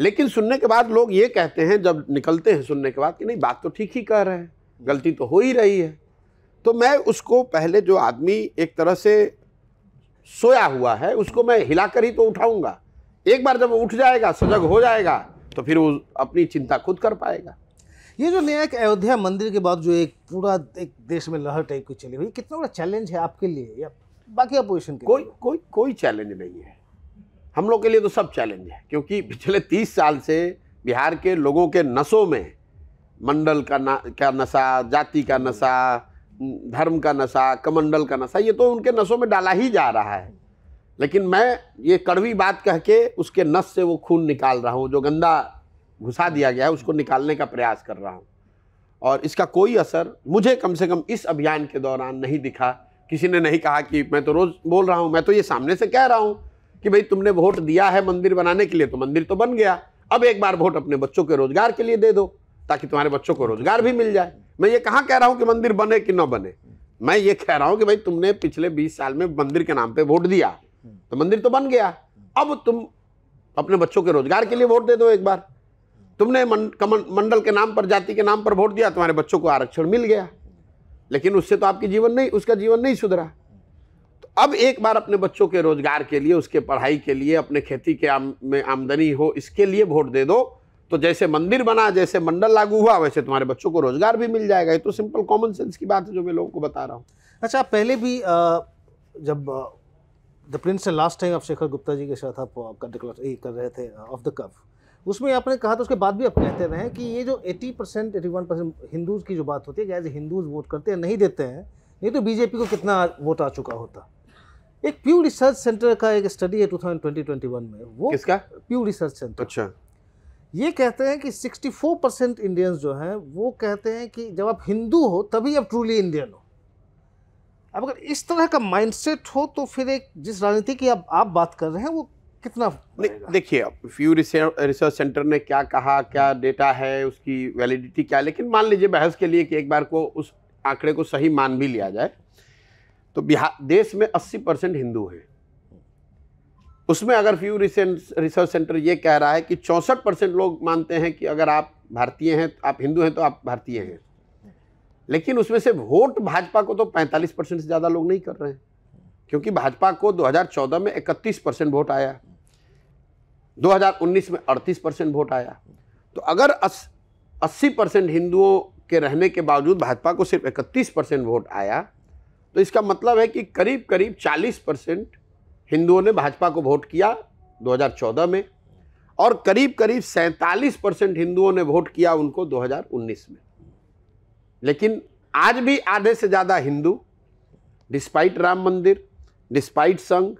लेकिन सुनने के बाद लोग ये कहते हैं जब निकलते हैं सुनने के बाद कि नहीं बात तो ठीक ही कह रहे हैं गलती तो हो ही रही है तो मैं उसको पहले जो आदमी एक तरह से सोया हुआ है उसको मैं हिलाकर ही तो उठाऊंगा एक बार जब उठ जाएगा सजग हो जाएगा तो फिर वो अपनी चिंता खुद कर पाएगा ये जो नया एक अयोध्या मंदिर के बाद जो एक पूरा एक देश में लहर टाइप की चली हुई कितना बड़ा चैलेंज है आपके लिए या बाकी अपोजिशन कोई कोई कोई चैलेंज नहीं है हम लोग के लिए तो सब चैलेंज है क्योंकि पिछले तीस साल से बिहार के लोगों के नसों में मंडल का ना क्या नशा जाति का नशा धर्म का नशा कमंडल का नशा ये तो उनके नसों में डाला ही जा रहा है लेकिन मैं ये कड़वी बात कह के उसके नस से वो खून निकाल रहा हूँ जो गंदा घुसा दिया गया है उसको निकालने का प्रयास कर रहा हूँ और इसका कोई असर मुझे कम से कम इस अभियान के दौरान नहीं दिखा किसी ने नहीं कहा कि मैं तो रोज़ बोल रहा हूँ मैं तो ये सामने से कह रहा हूँ कि भाई तुमने वोट दिया है मंदिर बनाने के लिए तो मंदिर तो बन गया अब एक बार वोट अपने बच्चों के रोजगार के लिए दे दो ताकि तुम्हारे बच्चों को रोजगार भी मिल जाए मैं ये कहाँ कह रहा हूँ कि मंदिर बने कि न बने मैं ये कह रहा हूँ कि भाई तुमने पिछले बीस साल में मंदिर के नाम पर वोट दिया तो मंदिर तो बन गया अब तुम अपने बच्चों के रोजगार के लिए वोट दे दो एक बार तुमने मंडल के नाम पर जाति के नाम पर वोट दिया तुम्हारे बच्चों को आरक्षण मिल गया लेकिन उससे तो आपके जीवन नहीं उसका जीवन नहीं सुधरा तो अब एक बार अपने बच्चों के रोजगार के लिए उसके पढ़ाई के लिए अपने खेती के आम, में आमदनी हो इसके लिए वोट दे दो तो जैसे मंदिर बना जैसे मंडल लागू हुआ वैसे तुम्हारे बच्चों को रोजगार भी मिल जाएगा ये तो सिंपल कॉमन सेंस की बात है जो मैं लोगों को बता रहा हूँ अच्छा पहले भी आ, जब द प्रिंस लास्ट टाइम आप शेखर गुप्ता जी के साथ आप आपका डिक्लेयर कर रहे थे ऑफ द कफ उसमें आपने कहा था तो उसके बाद भी आप कहते रहे कि ये जो eighty percent eighty one percent Hindus की जो बात होती है जैसे हिंदूज वोट करते हैं नहीं देते हैं नहीं तो बीजेपी को कितना वोट आ चुका होता एक प्यू रिसर्च सेंटर का एक स्टडी है टू में वो किसका प्यू रिसर्च सेंटर अच्छा ये कहते हैं कि 64 परसेंट इंडियंस जो हैं वो कहते हैं कि जब आप हिंदू हो तभी आप ट्रूली इंडियन हो अब अगर इस तरह का माइंडसेट हो तो फिर एक जिस राजनीति की आप आप बात कर रहे हैं वो कितना देखिए अब फ्यू रिसर्च सेंटर ने क्या कहा क्या डेटा है उसकी वैलिडिटी क्या है लेकिन मान लीजिए बहस के लिए कि एक बार को उस आंकड़े को सही मान भी लिया जाए तो बिहार देश में 80 परसेंट हिंदू हैं उसमें अगर फ्यू रिसर्च सेंटर ये कह रहा है कि चौंसठ परसेंट लोग मानते हैं कि अगर आप भारतीय हैं तो आप हिंदू हैं तो आप भारतीय हैं लेकिन उसमें से वोट भाजपा को तो 45 परसेंट से ज़्यादा लोग नहीं कर रहे हैं क्योंकि भाजपा को 2014 में 31 परसेंट वोट आया 2019 में 38 परसेंट वोट आया तो अगर 80 परसेंट हिंदुओं के रहने के बावजूद भाजपा को सिर्फ 31 परसेंट वोट आया तो इसका मतलब है कि करीब करीब 40 परसेंट हिंदुओं ने भाजपा को वोट किया 2014 में और करीब करीब सैतालीस परसेंट हिंदुओं ने वोट किया उनको 2019 में लेकिन आज भी आधे से ज़्यादा हिंदू डिस्पाइट राम मंदिर despite संघ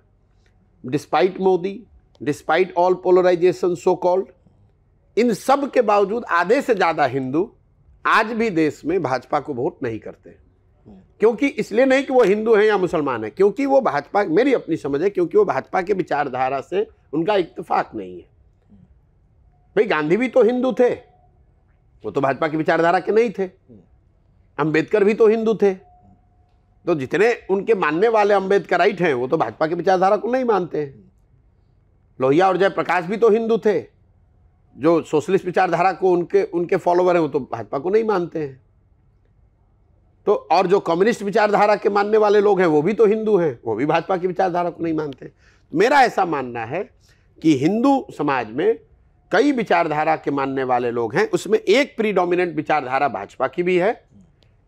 despite Modi, despite all polarization so called, इन सब के बावजूद आधे से ज़्यादा हिंदू आज भी देश में भाजपा को वोट नहीं करते क्योंकि इसलिए नहीं कि वो हिंदू हैं या मुसलमान हैं क्योंकि वो भाजपा मेरी अपनी समझ है क्योंकि वो भाजपा के विचारधारा से उनका इतफाक नहीं है भाई गांधी भी तो हिंदू थे वो तो भाजपा की विचारधारा के नहीं थे हम्म। अंबेडकर भी तो हिंदू थे तो जितने उनके मानने वाले राइट हैं वो तो भाजपा की विचारधारा को नहीं मानते हैं लोहिया और जयप्रकाश भी तो हिंदू थे जो सोशलिस्ट विचारधारा को उनके उनके फॉलोवर हैं वो तो भाजपा को नहीं मानते हैं तो और जो कम्युनिस्ट विचारधारा के मानने वाले लोग हैं वो भी तो हिंदू हैं वो भी भाजपा की विचारधारा को नहीं मानते मेरा ऐसा मानना है कि हिंदू समाज में कई विचारधारा के मानने वाले लोग हैं उसमें एक प्रीडोमिनेंट विचारधारा भाजपा की भी है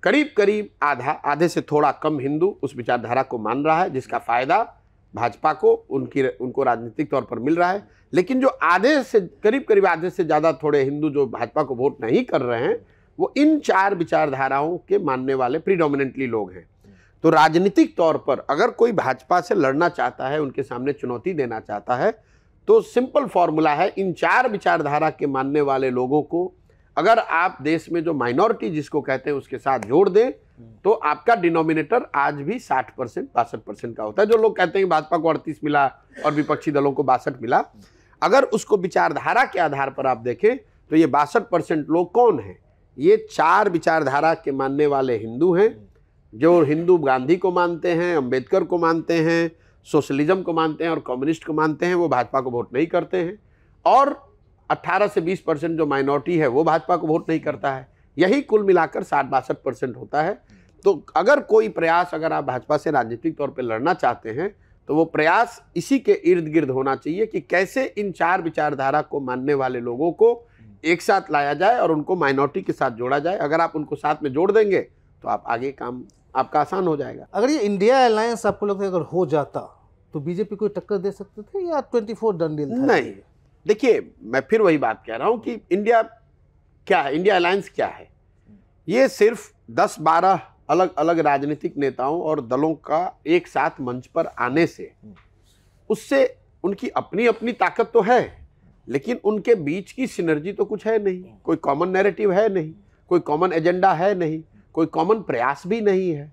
करीब करीब आधा आधे से थोड़ा कम हिंदू उस विचारधारा को मान रहा है जिसका फ़ायदा भाजपा को उनकी उनको राजनीतिक तौर पर मिल रहा है लेकिन जो आधे से करीब करीब आधे से ज़्यादा थोड़े हिंदू जो भाजपा को वोट नहीं कर रहे हैं वो इन चार विचारधाराओं के मानने वाले प्रीडोमिनेंटली लोग हैं तो राजनीतिक तौर पर अगर कोई भाजपा से लड़ना चाहता है उनके सामने चुनौती देना चाहता है तो सिंपल फॉर्मूला है इन चार विचारधारा के मानने वाले लोगों को अगर आप देश में जो माइनॉरिटी जिसको कहते हैं उसके साथ जोड़ दें तो आपका डिनोमिनेटर आज भी 60 परसेंट बासठ परसेंट का होता है जो लोग कहते हैं भाजपा को अड़तीस मिला और विपक्षी दलों को बासठ मिला अगर उसको विचारधारा के आधार पर आप देखें तो ये बासठ परसेंट लोग कौन हैं ये चार विचारधारा के मानने वाले हिंदू हैं जो हिंदू गांधी को मानते हैं अम्बेडकर को मानते हैं सोशलिज्म को मानते हैं और कम्युनिस्ट को मानते हैं वो भाजपा को वोट नहीं करते हैं और 18 से 20 परसेंट जो माइनॉरिटी है वो भाजपा को वोट नहीं करता है यही कुल मिलाकर साठ बासठ परसेंट होता है तो अगर कोई प्रयास अगर आप भाजपा से राजनीतिक तौर पर लड़ना चाहते हैं तो वो प्रयास इसी के इर्द गिर्द होना चाहिए कि कैसे इन चार विचारधारा को मानने वाले लोगों को एक साथ लाया जाए और उनको माइनॉरिटी के साथ जोड़ा जाए अगर आप उनको साथ में जोड़ देंगे तो आप आगे काम आपका आसान हो जाएगा अगर ये इंडिया अलायंस आपको लगता है अगर हो जाता तो बीजेपी कोई टक्कर दे सकते थे या ट्वेंटी फोर डन डील नहीं देखिए मैं फिर वही बात कह रहा हूँ कि इंडिया क्या है इंडिया अलायंस क्या है ये सिर्फ 10-12 अलग अलग राजनीतिक नेताओं और दलों का एक साथ मंच पर आने से उससे उनकी अपनी अपनी ताकत तो है लेकिन उनके बीच की सिनर्जी तो कुछ है नहीं कोई कॉमन नैरेटिव है नहीं कोई कॉमन एजेंडा है नहीं कोई कॉमन प्रयास भी नहीं है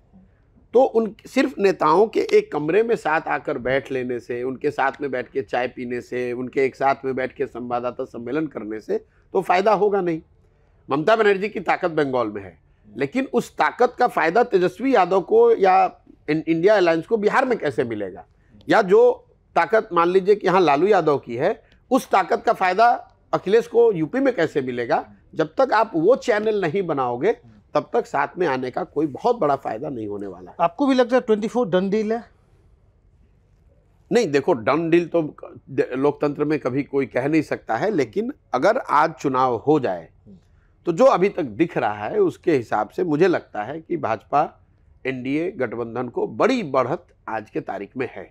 तो उन सिर्फ नेताओं के एक कमरे में साथ आकर बैठ लेने से उनके साथ में बैठ के चाय पीने से उनके एक साथ में बैठ के संवाददाता सम्मेलन करने से तो फ़ायदा होगा नहीं ममता बनर्जी की ताकत बंगाल में है लेकिन उस ताकत का फ़ायदा तेजस्वी यादव को या इंडिया अलायंस को बिहार में कैसे मिलेगा या जो ताकत मान लीजिए कि यहाँ लालू यादव की है उस ताकत का फ़ायदा अखिलेश को यूपी में कैसे मिलेगा जब तक आप वो चैनल नहीं बनाओगे तब तक साथ में आने का कोई बहुत बड़ा फायदा नहीं होने वाला है आपको भी लगता है ट्वेंटी फोर डन डील है नहीं देखो डन डील तो लोकतंत्र में कभी कोई कह नहीं सकता है लेकिन अगर आज चुनाव हो जाए तो जो अभी तक दिख रहा है उसके हिसाब से मुझे लगता है कि भाजपा एनडीए गठबंधन को बड़ी बढ़त आज के तारीख में है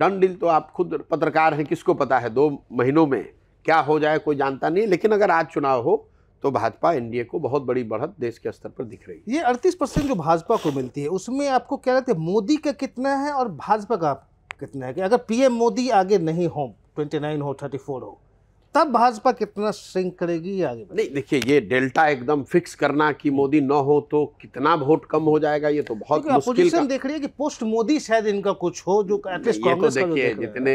डन डील तो आप खुद पत्रकार हैं किसको पता है दो महीनों में क्या हो जाए कोई जानता नहीं लेकिन अगर आज चुनाव हो तो भाजपा एनडीए को बहुत बड़ी बढ़त देश के स्तर पर दिख रही है ये अड़तीस परसेंट जो भाजपा को मिलती है उसमें आपको क्या रहे है मोदी का कितना है और भाजपा का कितना है कि अगर पीएम मोदी आगे नहीं हो ट्वेंटी नाइन हो थर्टी फोर हो तब भाजपा कितना श्रिंक करेगी आगे नहीं देखिए ये डेल्टा एकदम फिक्स करना कि मोदी न हो तो कितना वोट कम हो जाएगा ये तो बहुत मुश्किल का... देख रही है कि पोस्ट मोदी शायद इनका कुछ हो जो एटलीस्ट तो देखिए जितने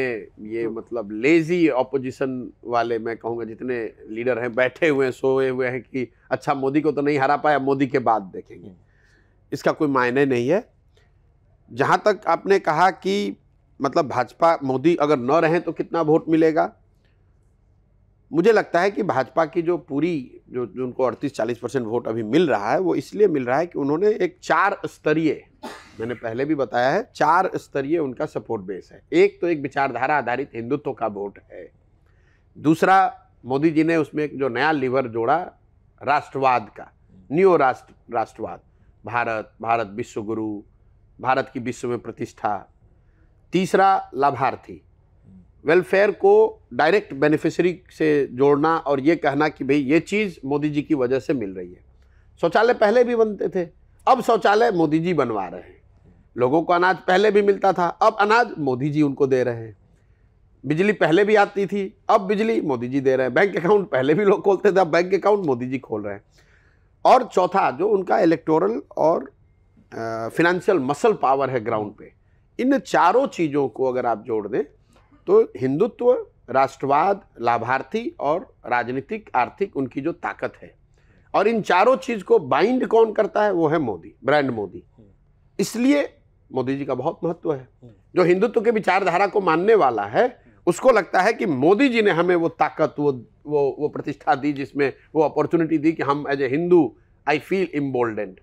ये तो- मतलब लेजी ऑपोजिशन वाले मैं कहूँगा जितने लीडर हैं बैठे हुए हैं सोए हुए हैं कि अच्छा मोदी को तो नहीं हरा पाया मोदी के बाद देखेंगे इसका कोई मायने नहीं है जहां तक आपने कहा कि मतलब भाजपा मोदी अगर न रहे तो कितना वोट मिलेगा मुझे लगता है कि भाजपा की जो पूरी जो जो उनको अड़तीस चालीस परसेंट वोट अभी मिल रहा है वो इसलिए मिल रहा है कि उन्होंने एक चार स्तरीय मैंने पहले भी बताया है चार स्तरीय उनका सपोर्ट बेस है एक तो एक विचारधारा आधारित हिंदुत्व का वोट है दूसरा मोदी जी ने उसमें जो नया लीवर जोड़ा राष्ट्रवाद का न्यू राष्ट्र राष्ट्रवाद भारत भारत विश्वगुरु भारत की विश्व में प्रतिष्ठा तीसरा लाभार्थी वेलफेयर को डायरेक्ट बेनिफिशरी से जोड़ना और ये कहना कि भाई ये चीज़ मोदी जी की वजह से मिल रही है शौचालय पहले भी बनते थे अब शौचालय मोदी जी बनवा रहे हैं लोगों को अनाज पहले भी मिलता था अब अनाज मोदी जी उनको दे रहे हैं बिजली पहले भी आती थी अब बिजली मोदी जी दे रहे हैं बैंक अकाउंट पहले भी लोग खोलते थे अब बैंक अकाउंट मोदी जी खोल रहे हैं और चौथा जो उनका इलेक्टोरल और फिनेंशियल मसल पावर है ग्राउंड पे इन चारों चीज़ों को अगर आप जोड़ दें तो हिंदुत्व राष्ट्रवाद लाभार्थी और राजनीतिक आर्थिक उनकी जो ताकत है और इन चारों चीज को बाइंड कौन करता है वो है मोदी ब्रांड मोदी इसलिए मोदी जी का बहुत महत्व है जो हिंदुत्व के विचारधारा को मानने वाला है उसको लगता है कि मोदी जी ने हमें वो ताकत वो वो वो प्रतिष्ठा दी जिसमें वो अपॉर्चुनिटी दी कि हम as a Hindu I feel emboldened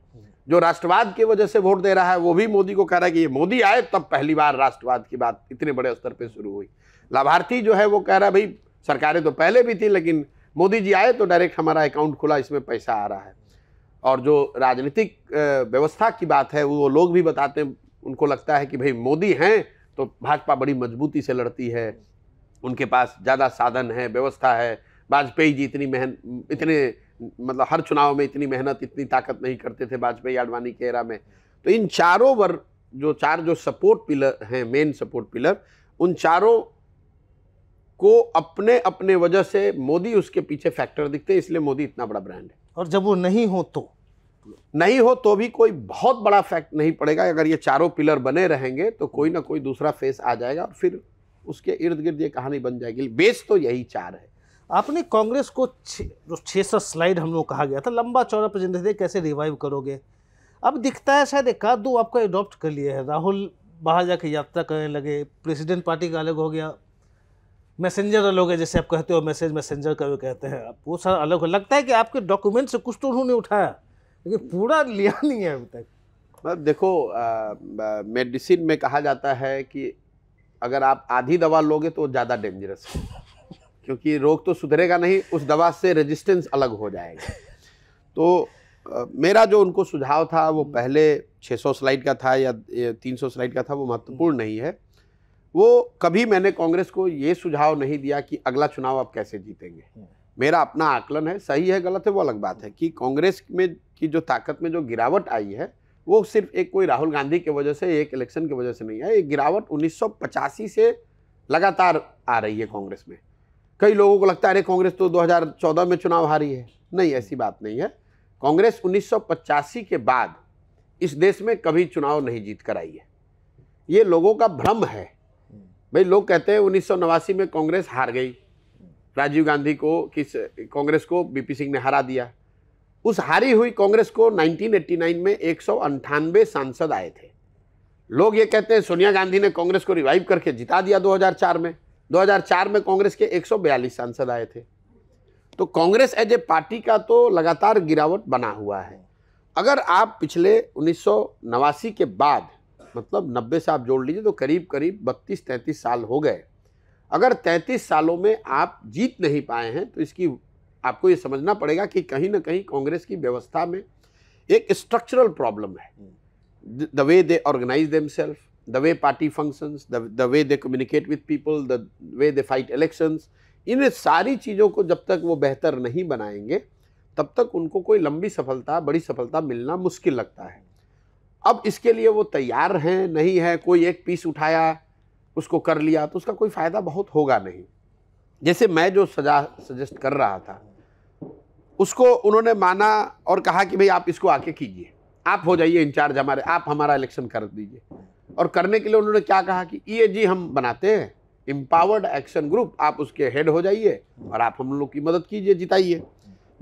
जो राष्ट्रवाद की वजह से वोट दे रहा है वो भी मोदी को कह रहा है कि ये मोदी आए तब पहली बार राष्ट्रवाद की बात इतने बड़े स्तर पर शुरू हुई लाभार्थी जो है वो कह रहा है भाई सरकारें तो पहले भी थी लेकिन मोदी जी आए तो डायरेक्ट हमारा अकाउंट खुला इसमें पैसा आ रहा है और जो राजनीतिक व्यवस्था की बात है वो लोग भी बताते हैं उनको लगता है कि भाई मोदी हैं तो भाजपा बड़ी मजबूती से लड़ती है उनके पास ज़्यादा साधन है व्यवस्था है वाजपेयी जी इतनी मेहनत इतने मतलब हर चुनाव में इतनी मेहनत इतनी ताकत नहीं करते थे वाजपेयी आडवाणी के एरा में तो इन चारों वर्ग जो चार जो सपोर्ट पिलर हैं मेन सपोर्ट पिलर उन चारों को अपने अपने वजह से मोदी उसके पीछे फैक्टर दिखते हैं इसलिए मोदी इतना बड़ा ब्रांड है और जब वो नहीं हो तो नहीं हो तो भी कोई बहुत बड़ा फैक्ट नहीं पड़ेगा अगर ये चारों पिलर बने रहेंगे तो कोई ना कोई दूसरा फेस आ जाएगा और फिर उसके इर्द गिर्द ये कहानी बन जाएगी बेस तो यही चार है आपने कांग्रेस को जो छः सौ स्लाइड हम लोग कहा गया था लंबा चौड़ा प्रेजेंटेशन दे कैसे रिवाइव करोगे अब दिखता है शायद एक आध दो आपको एडॉप्ट कर लिए है राहुल बाहर जाके यात्रा करने लगे प्रेसिडेंट पार्टी का अलग हो गया मैसेंजर अलग है जैसे आप कहते हो मैसेज मैसेंजर का भी कहते हैं आप वो सारा अलग हो लगता है कि आपके डॉक्यूमेंट से कुछ तो उन्होंने उठाया लेकिन पूरा लिया नहीं है अभी तक देखो मेडिसिन में कहा जाता है कि अगर आप आधी दवा लोगे तो ज़्यादा डेंजरस है क्योंकि रोग तो सुधरेगा नहीं उस दवा से रेजिस्टेंस अलग हो जाएगा तो आ, मेरा जो उनको सुझाव था वो पहले 600 स्लाइड का था या 300 स्लाइड का था वो महत्वपूर्ण नहीं है वो कभी मैंने कांग्रेस को ये सुझाव नहीं दिया कि अगला चुनाव आप कैसे जीतेंगे हम्म। मेरा अपना आकलन है सही है गलत है वो अलग बात है कि कांग्रेस में की जो ताकत में जो गिरावट आई है वो सिर्फ एक कोई राहुल गांधी की वजह से एक इलेक्शन की वजह से नहीं है ये गिरावट उन्नीस से लगातार आ रही है कांग्रेस में कई लोगों को लगता है अरे कांग्रेस तो 2014 में चुनाव हारी है नहीं ऐसी बात नहीं है कांग्रेस उन्नीस के बाद इस देश में कभी चुनाव नहीं जीत कर आई है ये लोगों का भ्रम है भाई लोग कहते हैं उन्नीस में कांग्रेस हार गई राजीव गांधी को किस कांग्रेस को बीपी सिंह ने हरा दिया उस हारी हुई कांग्रेस को 1989 में एक सांसद आए थे लोग ये कहते हैं सोनिया गांधी ने कांग्रेस को रिवाइव करके जिता दिया 2004 में 2004 में कांग्रेस के 142 सांसद आए थे तो कांग्रेस एज ए पार्टी का तो लगातार गिरावट बना हुआ है अगर आप पिछले उन्नीस के बाद मतलब 90 से आप जोड़ लीजिए तो करीब करीब बत्तीस तैंतीस साल हो गए अगर 33 सालों में आप जीत नहीं पाए हैं तो इसकी आपको ये समझना पड़ेगा कि कहीं ना कहीं कांग्रेस की व्यवस्था में एक स्ट्रक्चरल प्रॉब्लम है hmm. The way they organise themselves the way party functions, the, the way they communicate with people, the way they fight elections, इन सारी चीज़ों को जब तक वो बेहतर नहीं बनाएंगे तब तक उनको कोई लंबी सफलता बड़ी सफलता मिलना मुश्किल लगता है अब इसके लिए वो तैयार हैं नहीं है कोई एक पीस उठाया उसको कर लिया तो उसका कोई फ़ायदा बहुत होगा नहीं जैसे मैं जो सजा सजेस्ट कर रहा था उसको उन्होंने माना और कहा कि भाई आप इसको आके कीजिए आप हो जाइए इंचार्ज हमारे आप हमारा इलेक्शन कर दीजिए और करने के लिए उन्होंने क्या कहा कि ये जी हम बनाते हैं इम्पावर्ड एक्शन ग्रुप आप उसके हेड हो जाइए और आप हम लोग की मदद कीजिए जिताइए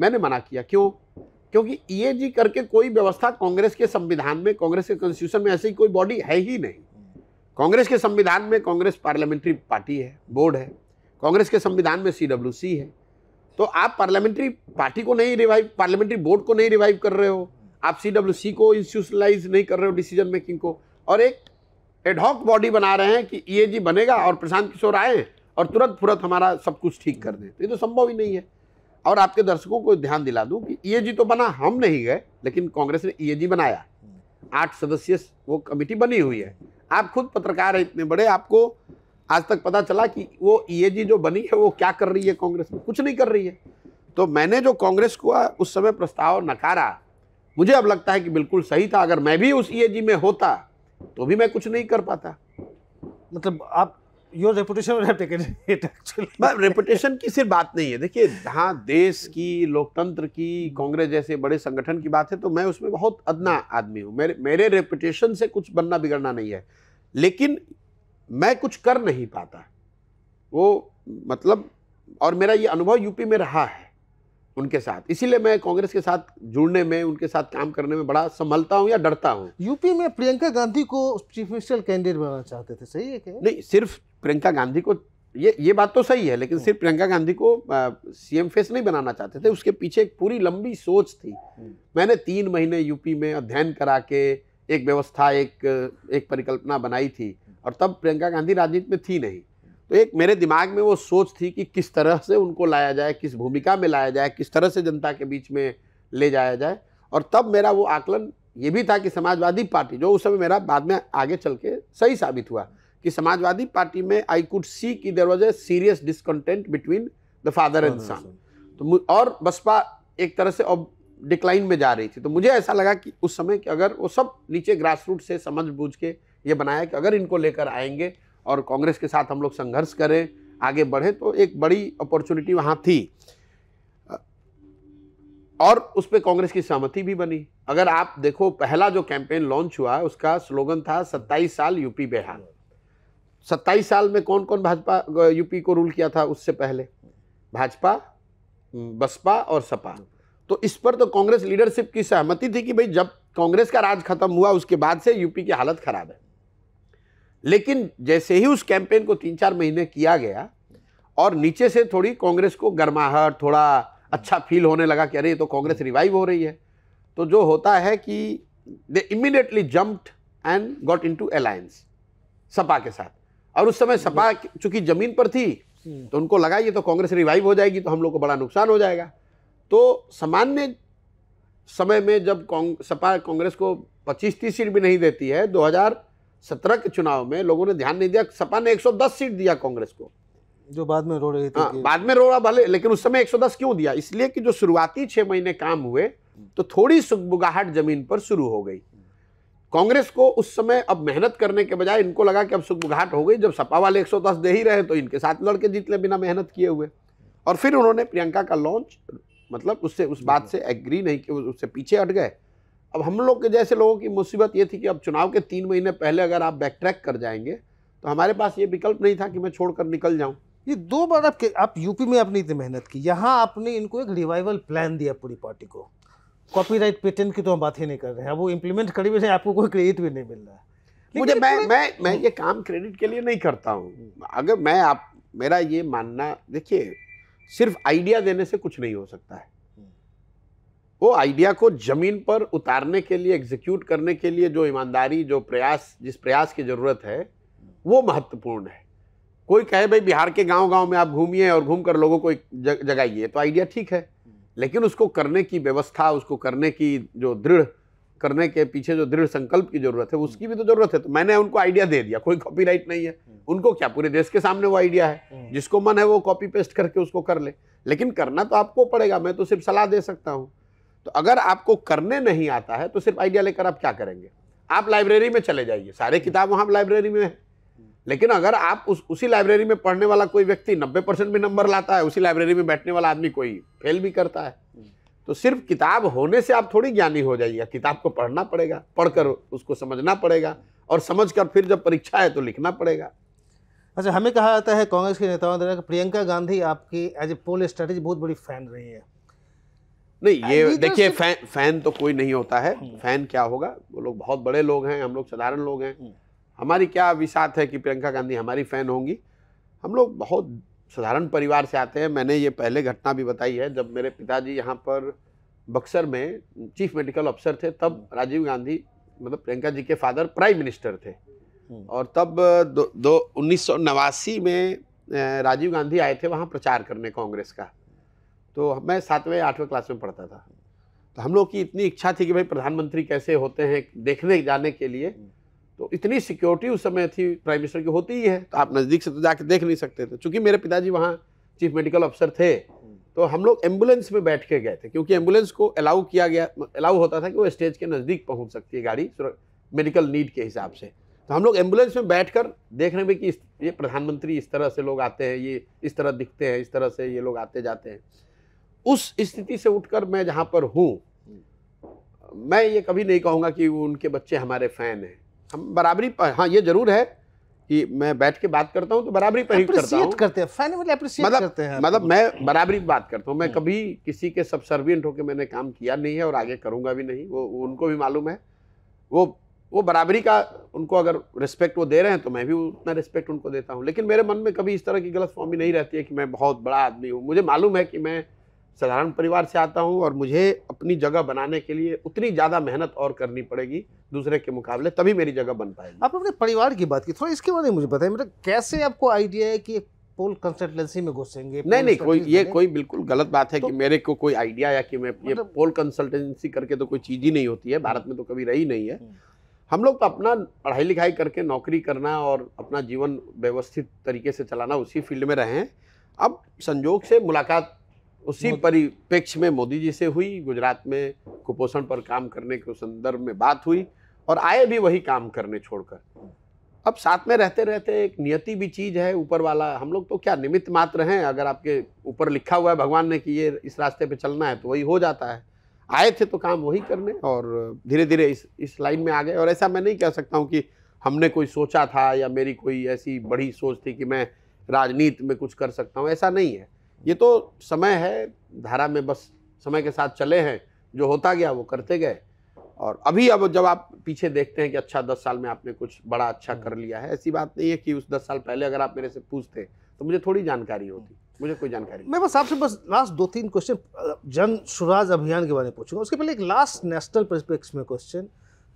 मैंने मना किया क्यों क्योंकि ई जी करके कोई व्यवस्था कांग्रेस के संविधान में कांग्रेस के कॉन्स्टिट्यूशन में ऐसी कोई बॉडी है ही नहीं कांग्रेस के संविधान में कांग्रेस पार्लियामेंट्री पार्टी है बोर्ड है कांग्रेस के संविधान में सी है तो आप पार्लियामेंट्री पार्टी को नहीं रिवाइव पार्लियामेंट्री बोर्ड को नहीं रिवाइव कर रहे हो आप सी को इंस्टीट्यूशनलाइज नहीं कर रहे हो डिसीजन मेकिंग को और एक एडहॉक बॉडी बना रहे हैं कि ई जी बनेगा और प्रशांत किशोर आए और तुरंत फुरत हमारा सब कुछ ठीक कर दें तो ये तो संभव ही नहीं है और आपके दर्शकों को ध्यान दिला दूं कि ई तो बना हम नहीं गए लेकिन कांग्रेस ने ई बनाया आठ सदस्य वो कमेटी बनी हुई है आप खुद पत्रकार हैं इतने बड़े आपको आज तक पता चला कि वो ई जो बनी है वो क्या कर रही है कांग्रेस में कुछ नहीं कर रही है तो मैंने जो कांग्रेस को उस समय प्रस्ताव नकारा मुझे अब लगता है कि बिल्कुल सही था अगर मैं भी उस ई में होता तो भी मैं कुछ नहीं कर पाता मतलब आप योर रेपुटेशन रेपुटेशन की सिर्फ बात नहीं है देखिए जहाँ देश की लोकतंत्र की कांग्रेस जैसे बड़े संगठन की बात है तो मैं उसमें बहुत अदना आदमी हूँ मेरे मेरे रेपुटेशन से कुछ बनना बिगड़ना नहीं है लेकिन मैं कुछ कर नहीं पाता वो मतलब और मेरा ये अनुभव यूपी में रहा है उनके साथ इसीलिए मैं कांग्रेस के साथ जुड़ने में उनके साथ काम करने में बड़ा संभलता हूँ या डरता हूँ यूपी में प्रियंका गांधी को चीफ मिनिस्टर कैंडिडेट बनाना चाहते थे सही है क्या नहीं सिर्फ प्रियंका गांधी को ये ये बात तो सही है लेकिन हम्म। सिर्फ प्रियंका गांधी को सीएम फेस नहीं बनाना चाहते थे उसके पीछे एक पूरी लंबी सोच थी हम्म। मैंने तीन महीने यूपी में अध्ययन करा के एक व्यवस्था एक एक परिकल्पना बनाई थी और तब प्रियंका गांधी राजनीति में थी नहीं तो एक मेरे दिमाग में वो सोच थी कि किस तरह से उनको लाया जाए किस भूमिका में लाया जाए किस तरह से जनता के बीच में ले जाया जाए और तब मेरा वो आकलन ये भी था कि समाजवादी पार्टी जो उस समय मेरा बाद में आगे चल के सही साबित हुआ कि समाजवादी पार्टी में आई कुड सी कि there was a serious discontent between the father and son तो और बसपा एक तरह से अब डिक्लाइन में जा रही थी तो मुझे ऐसा लगा कि उस समय कि अगर वो सब नीचे ग्रास रूट से समझ बूझ के ये बनाया कि अगर इनको लेकर आएंगे और कांग्रेस के साथ हम लोग संघर्ष करें आगे बढ़े तो एक बड़ी अपॉर्चुनिटी वहाँ थी और उस पर कांग्रेस की सहमति भी बनी अगर आप देखो पहला जो कैंपेन लॉन्च हुआ उसका स्लोगन था सत्ताईस साल यूपी बिहार सत्ताईस साल में कौन कौन भाजपा यूपी को रूल किया था उससे पहले भाजपा बसपा और सपा तो इस पर तो कांग्रेस लीडरशिप की सहमति थी कि भाई जब कांग्रेस का राज खत्म हुआ उसके बाद से यूपी की हालत खराब है लेकिन जैसे ही उस कैंपेन को तीन चार महीने किया गया और नीचे से थोड़ी कांग्रेस को गर्माहट थोड़ा अच्छा फील होने लगा कि अरे तो कांग्रेस रिवाइव हो रही है तो जो होता है कि they immediately jumped and got into alliance Sapa के साथ और उस समय सपा चूंकि जमीन पर थी हम्म। तो उनको लगा ये तो कांग्रेस रिवाइव हो जाएगी तो हम लोग को बड़ा नुकसान हो जाएगा तो सामान्य समय में जब कौंग, सपा कांग्रेस को 25 तीस सीट भी नहीं देती है 2000 सत्रह के चुनाव में लोगों ने ध्यान नहीं दिया सपा ने 110 सीट दिया कांग्रेस को जो बाद में रो रहे थे हाँ, बाद में रहा भले लेकिन उस समय 110 क्यों दिया इसलिए कि जो शुरुआती छह महीने काम हुए तो थोड़ी सुखबुगाहट जमीन पर शुरू हो गई कांग्रेस को उस समय अब मेहनत करने के बजाय इनको लगा कि अब सुखबुगाहट हो गई जब सपा वाले दस दे ही रहे तो इनके साथ लड़के जीत ले बिना मेहनत किए हुए और फिर उन्होंने प्रियंका का लॉन्च मतलब उससे उस बात से एग्री नहीं कि उससे पीछे हट गए अब हम लोग के जैसे लोगों की मुसीबत ये थी कि अब चुनाव के तीन महीने पहले अगर आप बैक ट्रैक कर जाएंगे तो हमारे पास ये विकल्प नहीं था कि मैं छोड़कर निकल जाऊं ये दो बार आप आप यूपी में आपने इतनी मेहनत की यहाँ आपने इनको एक रिवाइवल प्लान दिया पूरी पार्टी को कॉपीराइट पेटेंट की तो हम बात ही नहीं कर रहे हैं वो इम्प्लीमेंट करी भी आपको कोई क्रेडिट भी नहीं मिल रहा है मुझे मैं मैं मैं ये काम क्रेडिट के लिए नहीं करता हूँ अगर मैं आप मेरा ये मानना देखिए सिर्फ आइडिया देने से कुछ नहीं हो सकता है वो आइडिया को ज़मीन पर उतारने के लिए एग्जीक्यूट करने के लिए जो ईमानदारी जो प्रयास जिस प्रयास की ज़रूरत है वो महत्वपूर्ण है कोई कहे भाई बिहार के गांव गांव में आप घूमिए और घूम कर लोगों को जगाइए तो आइडिया ठीक है लेकिन उसको करने की व्यवस्था उसको करने की जो दृढ़ करने के पीछे जो दृढ़ संकल्प की जरूरत है उसकी भी तो जरूरत है तो मैंने उनको आइडिया दे दिया कोई कॉपीराइट नहीं है उनको क्या पूरे देश के सामने वो आइडिया है जिसको मन है वो कॉपी पेस्ट करके उसको कर ले लेकिन करना तो आपको पड़ेगा मैं तो सिर्फ सलाह दे सकता हूँ तो अगर आपको करने नहीं आता है तो सिर्फ आइडिया लेकर आप क्या करेंगे आप लाइब्रेरी में चले जाइए सारे हम्म। किताब वहाँ लाइब्रेरी में है हम्म। लेकिन अगर आप उस उसी लाइब्रेरी में पढ़ने वाला कोई व्यक्ति 90 परसेंट भी नंबर लाता है उसी लाइब्रेरी में बैठने वाला आदमी कोई फेल भी करता है हम्म। तो सिर्फ किताब होने से आप थोड़ी ज्ञानी हो जाइएगा किताब को पढ़ना पड़ेगा पढ़कर उसको समझना पड़ेगा और समझ कर फिर जब परीक्षा है तो लिखना पड़ेगा अच्छा हमें कहा जाता है कांग्रेस के नेताओं द्वारा प्रियंका गांधी आपकी एज ए पोल स्ट्रेटेजी बहुत बड़ी फैन रही है नहीं ये देखिए फैन फैन तो कोई नहीं होता है हम्म। फैन क्या होगा वो लोग बहुत बड़े लोग हैं हम लोग साधारण लोग हैं हम्म। हमारी क्या विसात है कि प्रियंका गांधी हमारी फैन होंगी हम लोग बहुत साधारण परिवार से आते हैं मैंने ये पहले घटना भी बताई है जब मेरे पिताजी यहाँ पर बक्सर में चीफ मेडिकल अफसर थे तब हम्म। राजीव गांधी मतलब प्रियंका जी के फादर प्राइम मिनिस्टर थे और तब दो, दो उन्नीस में राजीव गांधी आए थे वहाँ प्रचार करने कांग्रेस का तो मैं सातवें आठवें क्लास में पढ़ता था तो हम लोग की इतनी इच्छा थी कि भाई प्रधानमंत्री कैसे होते हैं देखने जाने के लिए तो इतनी सिक्योरिटी उस समय थी प्राइम मिनिस्टर की होती ही है तो आप नज़दीक से तो जाके देख नहीं सकते थे चूँकि मेरे पिताजी वहाँ चीफ मेडिकल अफसर थे तो हम लोग एम्बुलेंस में बैठ के गए थे क्योंकि एम्बुलेंस को अलाउ किया गया अलाउ होता था कि वो स्टेज के नज़दीक पहुँच सकती है गाड़ी मेडिकल नीड के हिसाब से तो हम लोग एम्बुलेंस में बैठ कर देख रहे हैं कि इस ये प्रधानमंत्री इस तरह से लोग आते हैं ये इस तरह दिखते हैं इस तरह से ये लोग आते जाते हैं उस स्थिति से उठकर मैं जहाँ पर हूँ मैं ये कभी नहीं कहूँगा कि उनके बच्चे हमारे फ़ैन हैं हम बराबरी पर हाँ ये ज़रूर है कि मैं बैठ के बात करता हूँ तो बराबरी पर ही करता हूं। करते हैं फैन मतलब करते हैं मतलब मैं बराबरी बात करता हूँ मैं हाँ। कभी किसी के सब सर्वियंट होकर मैंने काम किया नहीं है और आगे करूँगा भी नहीं वो उनको भी मालूम है वो वो बराबरी का उनको अगर रिस्पेक्ट वो दे रहे हैं तो मैं भी उतना रिस्पेक्ट उनको देता हूँ लेकिन मेरे मन में कभी इस तरह की गलत फॉर्मी नहीं रहती है कि मैं बहुत बड़ा आदमी हूँ मुझे मालूम है कि मैं साधारण परिवार से आता हूँ और मुझे अपनी जगह बनाने के लिए उतनी ज़्यादा मेहनत और करनी पड़ेगी दूसरे के मुकाबले तभी मेरी जगह बन पाएगी आप अपने परिवार की बात की थोड़ा इसके बारे में मुझे बताइए मतलब कैसे आपको आइडिया है कि पोल कंसल्टेंसी में घुसेंगे नहीं नहीं कोई ये कोई बिल्कुल गलत बात है तो, कि मेरे को कोई आइडिया या कि मैं मतलब, ये पोल कंसल्टेंसी करके तो कोई चीज़ ही नहीं होती है हम्म। भारत में तो कभी रही नहीं है हम्म। हम लोग तो अपना पढ़ाई लिखाई करके नौकरी करना और अपना जीवन व्यवस्थित तरीके से चलाना उसी फील्ड में हैं अब संजोग से मुलाकात उसी परिप्रेक्ष्य में मोदी जी से हुई गुजरात में कुपोषण पर काम करने के संदर्भ में बात हुई और आए भी वही काम करने छोड़कर अब साथ में रहते रहते एक नियति भी चीज़ है ऊपर वाला हम लोग तो क्या निमित्त मात्र हैं अगर आपके ऊपर लिखा हुआ है भगवान ने कि ये इस रास्ते पे चलना है तो वही हो जाता है आए थे तो काम वही करने और धीरे धीरे इस इस लाइन में आ गए और ऐसा मैं नहीं कह सकता हूँ कि हमने कोई सोचा था या मेरी कोई ऐसी बड़ी सोच थी कि मैं राजनीति में कुछ कर सकता हूँ ऐसा नहीं है ये तो समय है धारा में बस समय के साथ चले हैं जो होता गया वो करते गए और अभी अब जब आप पीछे देखते हैं कि अच्छा दस साल में आपने कुछ बड़ा अच्छा कर लिया है ऐसी बात नहीं है कि उस दस साल पहले अगर आप मेरे से पूछते तो मुझे थोड़ी जानकारी होती मुझे कोई जानकारी मैं बस आपसे बस लास्ट दो तीन क्वेश्चन जन स्वराज अभियान के बारे में पूछूंगा उसके पहले एक लास्ट नेशनल परिप्रेक्ष्य में क्वेश्चन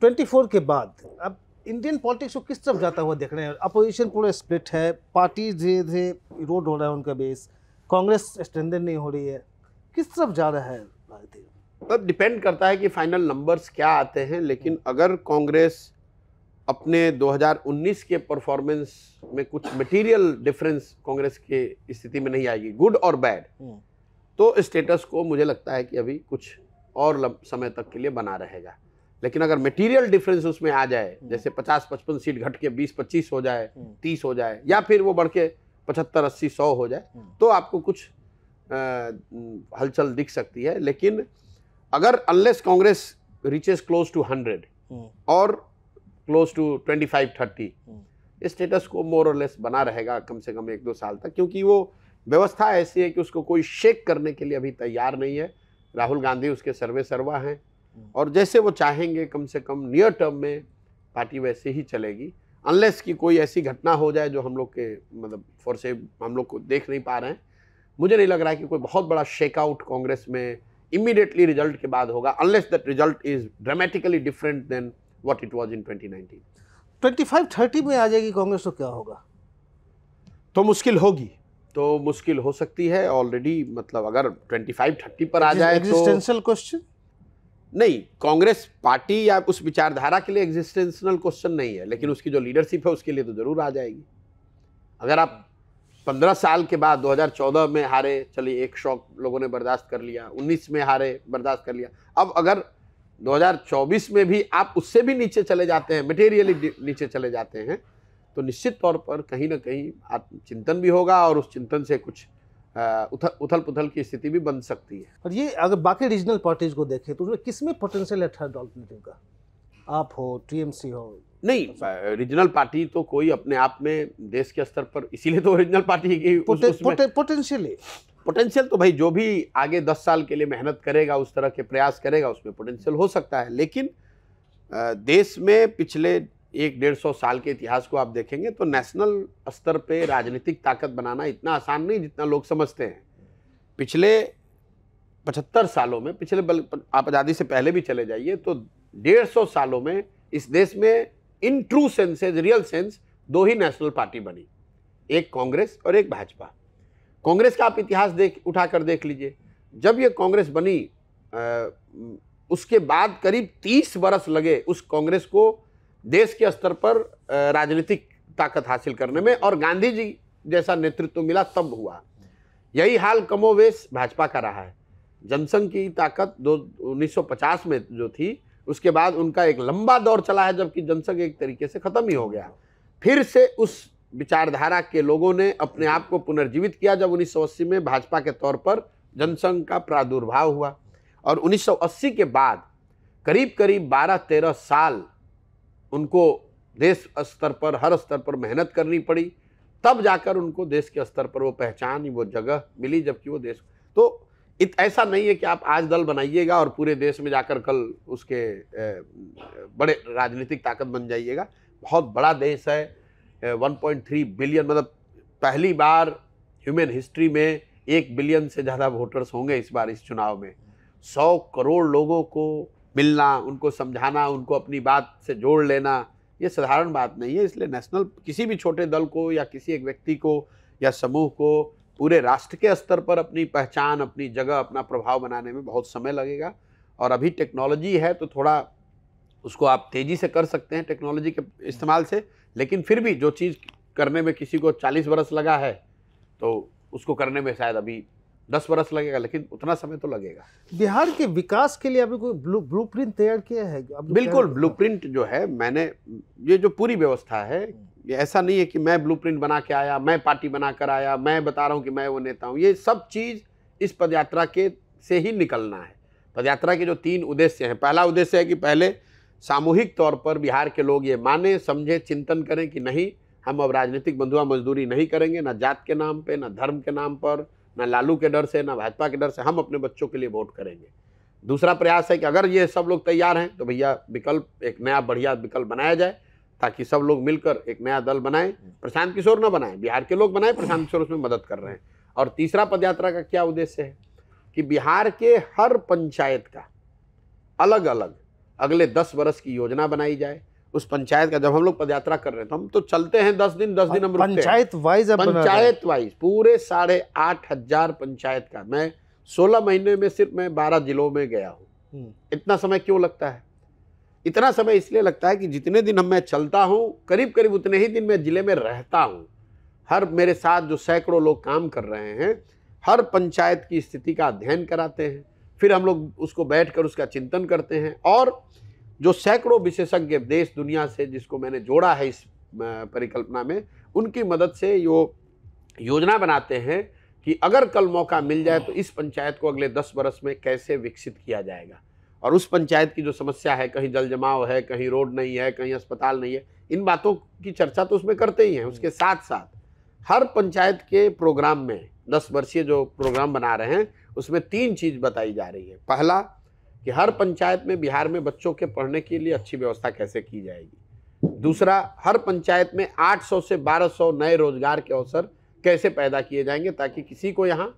ट्वेंटी के बाद अब इंडियन पॉलिटिक्स को किस तरफ जाता हुआ देख रहे हैं अपोजिशन पूरा स्प्लिट है पार्टी धीरे धीरे इरोड हो रहा है उनका बेस कांग्रेस स्ट्रेंदन नहीं हो रही है किस तरफ जा रहा है भारतीय तब डिपेंड करता है कि फाइनल नंबर्स क्या आते हैं लेकिन हम्म। अगर कांग्रेस अपने 2019 के परफॉर्मेंस में कुछ मटेरियल डिफरेंस कांग्रेस के स्थिति में नहीं आएगी गुड और बैड तो स्टेटस को मुझे लगता है कि अभी कुछ और समय तक के लिए बना रहेगा लेकिन अगर मटेरियल डिफरेंस उसमें आ जाए हम्म। जैसे 50-55 सीट घट के 20-25 हो जाए 30 हम्म। हो जाए या फिर वो बढ़ के पचहत्तर अस्सी सौ हो जाए हम्म। तो आपको कुछ हलचल दिख सकती है लेकिन अगर unless Congress reaches close to hundred और close to twenty five thirty states को मोर और लेस बना रहेगा कम से कम एक दो साल तक क्योंकि वो व्यवस्था ऐसी है कि उसको कोई शेक करने के लिए अभी तैयार नहीं है राहुल गांधी उसके सर्वे सर्वा हैं हम्म। और जैसे वो चाहेंगे कम से कम नियर टर्म में पार्टी वैसे ही चलेगी अनलेस कि कोई ऐसी घटना हो जाए जो हम लोग के मतलब फोर से हम लोग को देख नहीं पा रहे हैं मुझे नहीं लग रहा है कि कोई बहुत बड़ा शेकआउट कांग्रेस में इमीडिएटली रिजल्ट के बाद होगा unless that result is dramatically different than what it was in 2019 25 30 में आ जाएगी कांग्रेस तो क्या होगा तो मुश्किल होगी तो मुश्किल हो सकती है ऑलरेडी मतलब अगर 25 30 पर आ जाए तो क्वेश्चन नहीं कांग्रेस पार्टी या उस विचारधारा के लिए एग्जिस्टेंशनल क्वेश्चन नहीं है लेकिन उसकी जो लीडरशिप है उसके लिए तो जरूर आ जाएगी अगर आप पंद्रह साल के बाद 2014 में हारे चलिए एक शौक लोगों ने बर्दाश्त कर लिया 19 में हारे बर्दाश्त कर लिया अब अगर 2024 में भी आप उससे भी नीचे चले जाते हैं मटेरियली नीचे चले जाते हैं तो निश्चित तौर पर कहीं ना कहीं आप चिंतन भी होगा और उस चिंतन से कुछ उथल उथल पुथल की स्थिति भी बन सकती है और ये अगर बाकी रीजनल पार्टीज को देखें तो उसमें किस में पोटेंशियल है थर्ड ऑल्टरनेटिव का आप हो टीएमसी हो नहीं रीजनल पार्टी तो कोई अपने आप में देश के स्तर पर इसीलिए तो रीजनल पार्टी की पोटेंशियल पोटे, पोटेंशियल तो भाई जो भी आगे दस साल के लिए मेहनत करेगा उस तरह के प्रयास करेगा उसमें पोटेंशियल हो सकता है लेकिन देश में पिछले एक डेढ़ सौ साल के इतिहास को आप देखेंगे तो नेशनल स्तर पे राजनीतिक ताकत बनाना इतना आसान नहीं जितना लोग समझते हैं पिछले पचहत्तर सालों में पिछले बल आप आज़ादी से पहले भी चले जाइए तो डेढ़ सौ सालों में इस देश में in true senses real sense दो ही नेशनल पार्टी बनी एक कांग्रेस और एक भाजपा कांग्रेस का आप इतिहास देख उठा कर देख लीजिए जब ये कांग्रेस बनी आ, उसके बाद करीब तीस बरस लगे उस कांग्रेस को देश के स्तर पर राजनीतिक ताकत हासिल करने में और गांधी जी जैसा नेतृत्व मिला तब हुआ यही हाल कमोवेश भाजपा का रहा है जनसंघ की ताकत दो उन्नीस में जो थी उसके बाद उनका एक लंबा दौर चला है जबकि जनसंघ एक तरीके से ख़त्म ही हो गया फिर से उस विचारधारा के लोगों ने अपने आप को पुनर्जीवित किया जब उन्नीस में भाजपा के तौर पर जनसंघ का प्रादुर्भाव हुआ और 1980 के बाद करीब करीब 12-13 साल उनको देश स्तर पर हर स्तर पर मेहनत करनी पड़ी तब जाकर उनको देश के स्तर पर वो पहचान वो जगह मिली जबकि वो देश तो इत ऐसा नहीं है कि आप आज दल बनाइएगा और पूरे देश में जाकर कल उसके बड़े राजनीतिक ताकत बन जाइएगा बहुत बड़ा देश है 1.3 बिलियन मतलब पहली बार ह्यूमन हिस्ट्री में एक बिलियन से ज़्यादा वोटर्स होंगे इस बार इस चुनाव में सौ करोड़ लोगों को मिलना उनको समझाना उनको अपनी बात से जोड़ लेना ये साधारण बात नहीं है इसलिए नेशनल किसी भी छोटे दल को या किसी एक व्यक्ति को या समूह को पूरे राष्ट्र के स्तर पर अपनी पहचान अपनी जगह अपना प्रभाव बनाने में बहुत समय लगेगा और अभी टेक्नोलॉजी है तो थोड़ा उसको आप तेज़ी से कर सकते हैं टेक्नोलॉजी के इस्तेमाल से लेकिन फिर भी जो चीज़ करने में किसी को 40 बरस लगा है तो उसको करने में शायद अभी दस बरस लगेगा लेकिन उतना समय तो लगेगा बिहार के विकास के लिए अभी कोई ब्लू ब्लू प्रिंट तैयार किया है बिल्कुल ब्लू प्रिंट जो है मैंने ये जो पूरी व्यवस्था है ये ऐसा नहीं है कि मैं ब्लू प्रिंट बना के आया मैं पार्टी बना कर आया मैं बता रहा हूँ कि मैं वो नेता हूँ ये सब चीज़ इस पदयात्रा के से ही निकलना है पदयात्रा के जो तीन उद्देश्य हैं पहला उद्देश्य है कि पहले सामूहिक तौर पर बिहार के लोग ये माने समझे चिंतन करें कि नहीं हम अब राजनीतिक बंधुआ मजदूरी नहीं करेंगे ना जात के नाम पे ना धर्म के नाम पर ना लालू के डर से ना भाजपा के डर से हम अपने बच्चों के लिए वोट करेंगे दूसरा प्रयास है कि अगर ये सब लोग तैयार हैं तो भैया विकल्प एक नया बढ़िया विकल्प बनाया जाए ताकि सब लोग मिलकर एक नया दल बनाए प्रशांत किशोर ना बनाए बिहार के लोग बनाएं प्रशांत किशोर उसमें मदद कर रहे हैं और तीसरा पदयात्रा का क्या उद्देश्य है कि बिहार के हर पंचायत का अलग अलग अगले दस वर्ष की योजना बनाई जाए उस पंचायत का जब हम लोग पदयात्रा कर रहे थे हम तो चलते हैं दस दिन दस दिन हम पंचायत वाइज पंचायत वाइज पूरे साढ़े आठ हजार पंचायत का मैं सोलह महीने में सिर्फ मैं बारह जिलों में गया हूँ हम्म। इतना समय क्यों लगता है इतना समय इसलिए लगता है कि जितने दिन हम मैं चलता हूँ करीब करीब उतने ही दिन मैं ज़िले में रहता हूँ हर मेरे साथ जो सैकड़ों लोग काम कर रहे हैं हर पंचायत की स्थिति का अध्ययन कराते हैं फिर हम लोग उसको बैठ उसका चिंतन करते हैं और जो सैकड़ों विशेषज्ञ देश दुनिया से जिसको मैंने जोड़ा है इस परिकल्पना में उनकी मदद से यो योजना बनाते हैं कि अगर कल मौका मिल जाए तो इस पंचायत को अगले दस बरस में कैसे विकसित किया जाएगा और उस पंचायत की जो समस्या है कहीं जल जमाव है कहीं रोड नहीं है कहीं अस्पताल नहीं है इन बातों की चर्चा तो उसमें करते ही हैं उसके साथ साथ हर पंचायत के प्रोग्राम में दस वर्षीय जो प्रोग्राम बना रहे हैं उसमें तीन चीज़ बताई जा रही है पहला कि हर पंचायत में बिहार में बच्चों के पढ़ने के लिए अच्छी व्यवस्था कैसे की जाएगी दूसरा हर पंचायत में 800 से 1200 नए रोजगार के अवसर कैसे पैदा किए जाएंगे ताकि किसी को यहाँ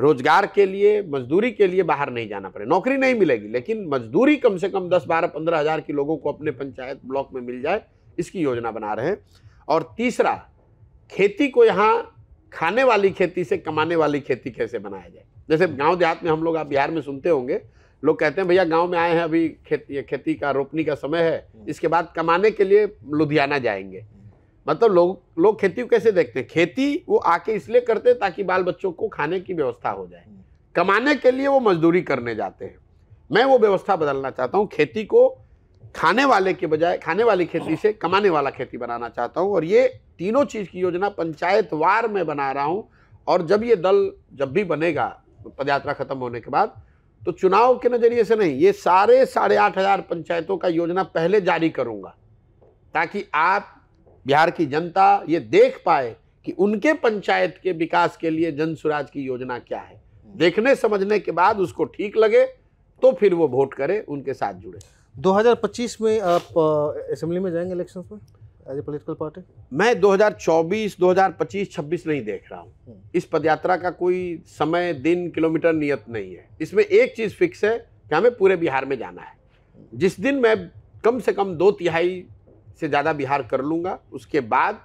रोजगार के लिए मजदूरी के लिए बाहर नहीं जाना पड़े नौकरी नहीं मिलेगी लेकिन मजदूरी कम से कम दस बारह पंद्रह हज़ार के लोगों को अपने पंचायत ब्लॉक में मिल जाए इसकी योजना बना रहे हैं और तीसरा खेती को यहाँ खाने वाली खेती से कमाने वाली खेती कैसे बनाया जाए जैसे गांव देहात में हम लोग आप बिहार में सुनते होंगे लोग कहते हैं भैया गांव में आए हैं अभी खेत ये खेती का रोपनी का समय है हम्म। इसके बाद कमाने के लिए लुधियाना जाएंगे हम्म। मतलब लोग लोग खेती को कैसे देखते हैं खेती वो आके इसलिए करते हैं ताकि बाल बच्चों को खाने की व्यवस्था हो जाए हम्म। कमाने के लिए वो मजदूरी करने जाते हैं मैं वो व्यवस्था बदलना चाहता हूँ खेती को खाने वाले के बजाय खाने वाली खेती से कमाने वाला खेती बनाना चाहता हूँ और ये तीनों चीज़ की योजना पंचायत वार में बना रहा हूँ और जब ये दल जब भी बनेगा पदयात्रा खत्म होने के बाद तो चुनाव के नज़रिए से नहीं ये सारे साढ़े आठ हज़ार पंचायतों का योजना पहले जारी करूंगा ताकि आप बिहार की जनता ये देख पाए कि उनके पंचायत के विकास के लिए जन स्वराज की योजना क्या है देखने समझने के बाद उसको ठीक लगे तो फिर वो वोट करे उनके साथ जुड़े 2025 में आप असेंबली में जाएंगे इलेक्शन में एज ए पोलिटिकल पार्टी मैं 2024, 2025, 26 नहीं देख रहा हूँ हम्म। इस पदयात्रा का कोई समय दिन किलोमीटर नियत नहीं है इसमें एक चीज़ फिक्स है कि हमें पूरे बिहार में जाना है जिस दिन मैं कम से कम दो तिहाई से ज़्यादा बिहार कर लूँगा उसके बाद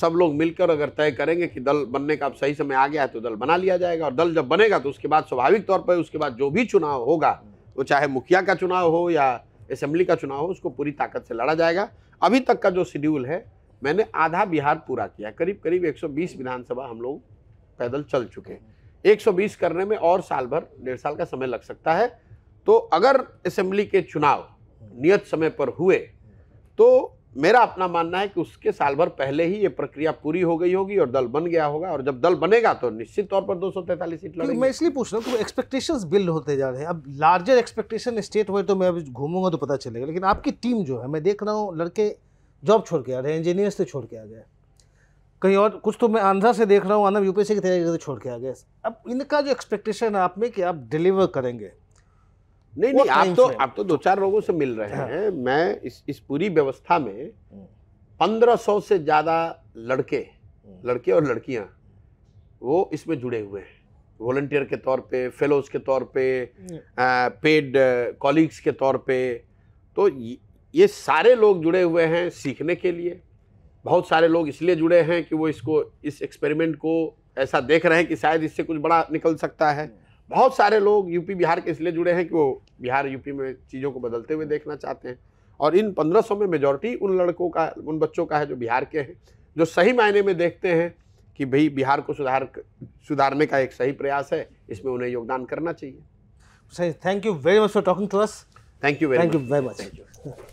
सब लोग मिलकर अगर तय करेंगे कि दल बनने का अब सही समय आ गया है तो दल बना लिया जाएगा और दल जब बनेगा तो उसके बाद स्वाभाविक तौर पर उसके बाद जो भी चुनाव होगा वो चाहे मुखिया का चुनाव हो या असेंबली का चुनाव हो उसको पूरी ताकत से लड़ा जाएगा अभी तक का जो शेड्यूल है मैंने आधा बिहार पूरा किया करीब करीब 120 विधानसभा हम लोग पैदल चल चुके हैं 120 करने में और साल भर डेढ़ साल का समय लग सकता है तो अगर असेंबली के चुनाव नियत समय पर हुए तो मेरा अपना मानना है कि उसके साल भर पहले ही ये प्रक्रिया पूरी हो गई होगी और दल बन गया होगा और जब दल बनेगा तो निश्चित तौर पर दो सीट लगेगी मैं इसलिए पूछ रहा हूँ एक्सपेक्टेशन बिल्ड होते जा रहे हैं अब लार्जर एक्सपेक्टेशन स्टेट हुए तो मैं अभी घूमूंगा तो पता चलेगा लेकिन आपकी टीम जो है मैं देख रहा हूँ लड़के जॉब छोड़ के आ रहे हैं इंजीनियर से छोड़ के आ गए कहीं और कुछ तो मैं आंध्रा से देख रहा हूँ आंध्रा यूपीएससी की तैयारी से छोड़ के आ गए अब इनका जो एक्सपेक्टेशन है आप में कि आप डिलीवर करेंगे नहीं नहीं आप तो आप तो, तो- दो चार लोगों से मिल रहे हाँ। हैं मैं इस इस पूरी व्यवस्था में पंद्रह सौ से ज़्यादा लड़के लड़के और लड़कियां वो इसमें जुड़े हुए हैं वॉल्टियर के तौर पे फेलोज के तौर पे पेड कॉलीग्स के तौर पे तो ये सारे लोग जुड़े हुए हैं सीखने के लिए बहुत सारे लोग इसलिए जुड़े हैं कि वो इसको इस एक्सपेरिमेंट को ऐसा देख रहे हैं कि शायद इससे कुछ बड़ा निकल सकता है बहुत सारे लोग यूपी बिहार के इसलिए जुड़े हैं कि वो बिहार यूपी में चीज़ों को बदलते हुए देखना चाहते हैं और इन पंद्रह सौ में मेजॉरिटी उन लड़कों का उन बच्चों का है जो बिहार के हैं जो सही मायने में देखते हैं कि भाई बिहार को सुधार सुधारने का एक सही प्रयास है इसमें उन्हें योगदान करना चाहिए सही thank you very much for talking to us thank you very thank you very much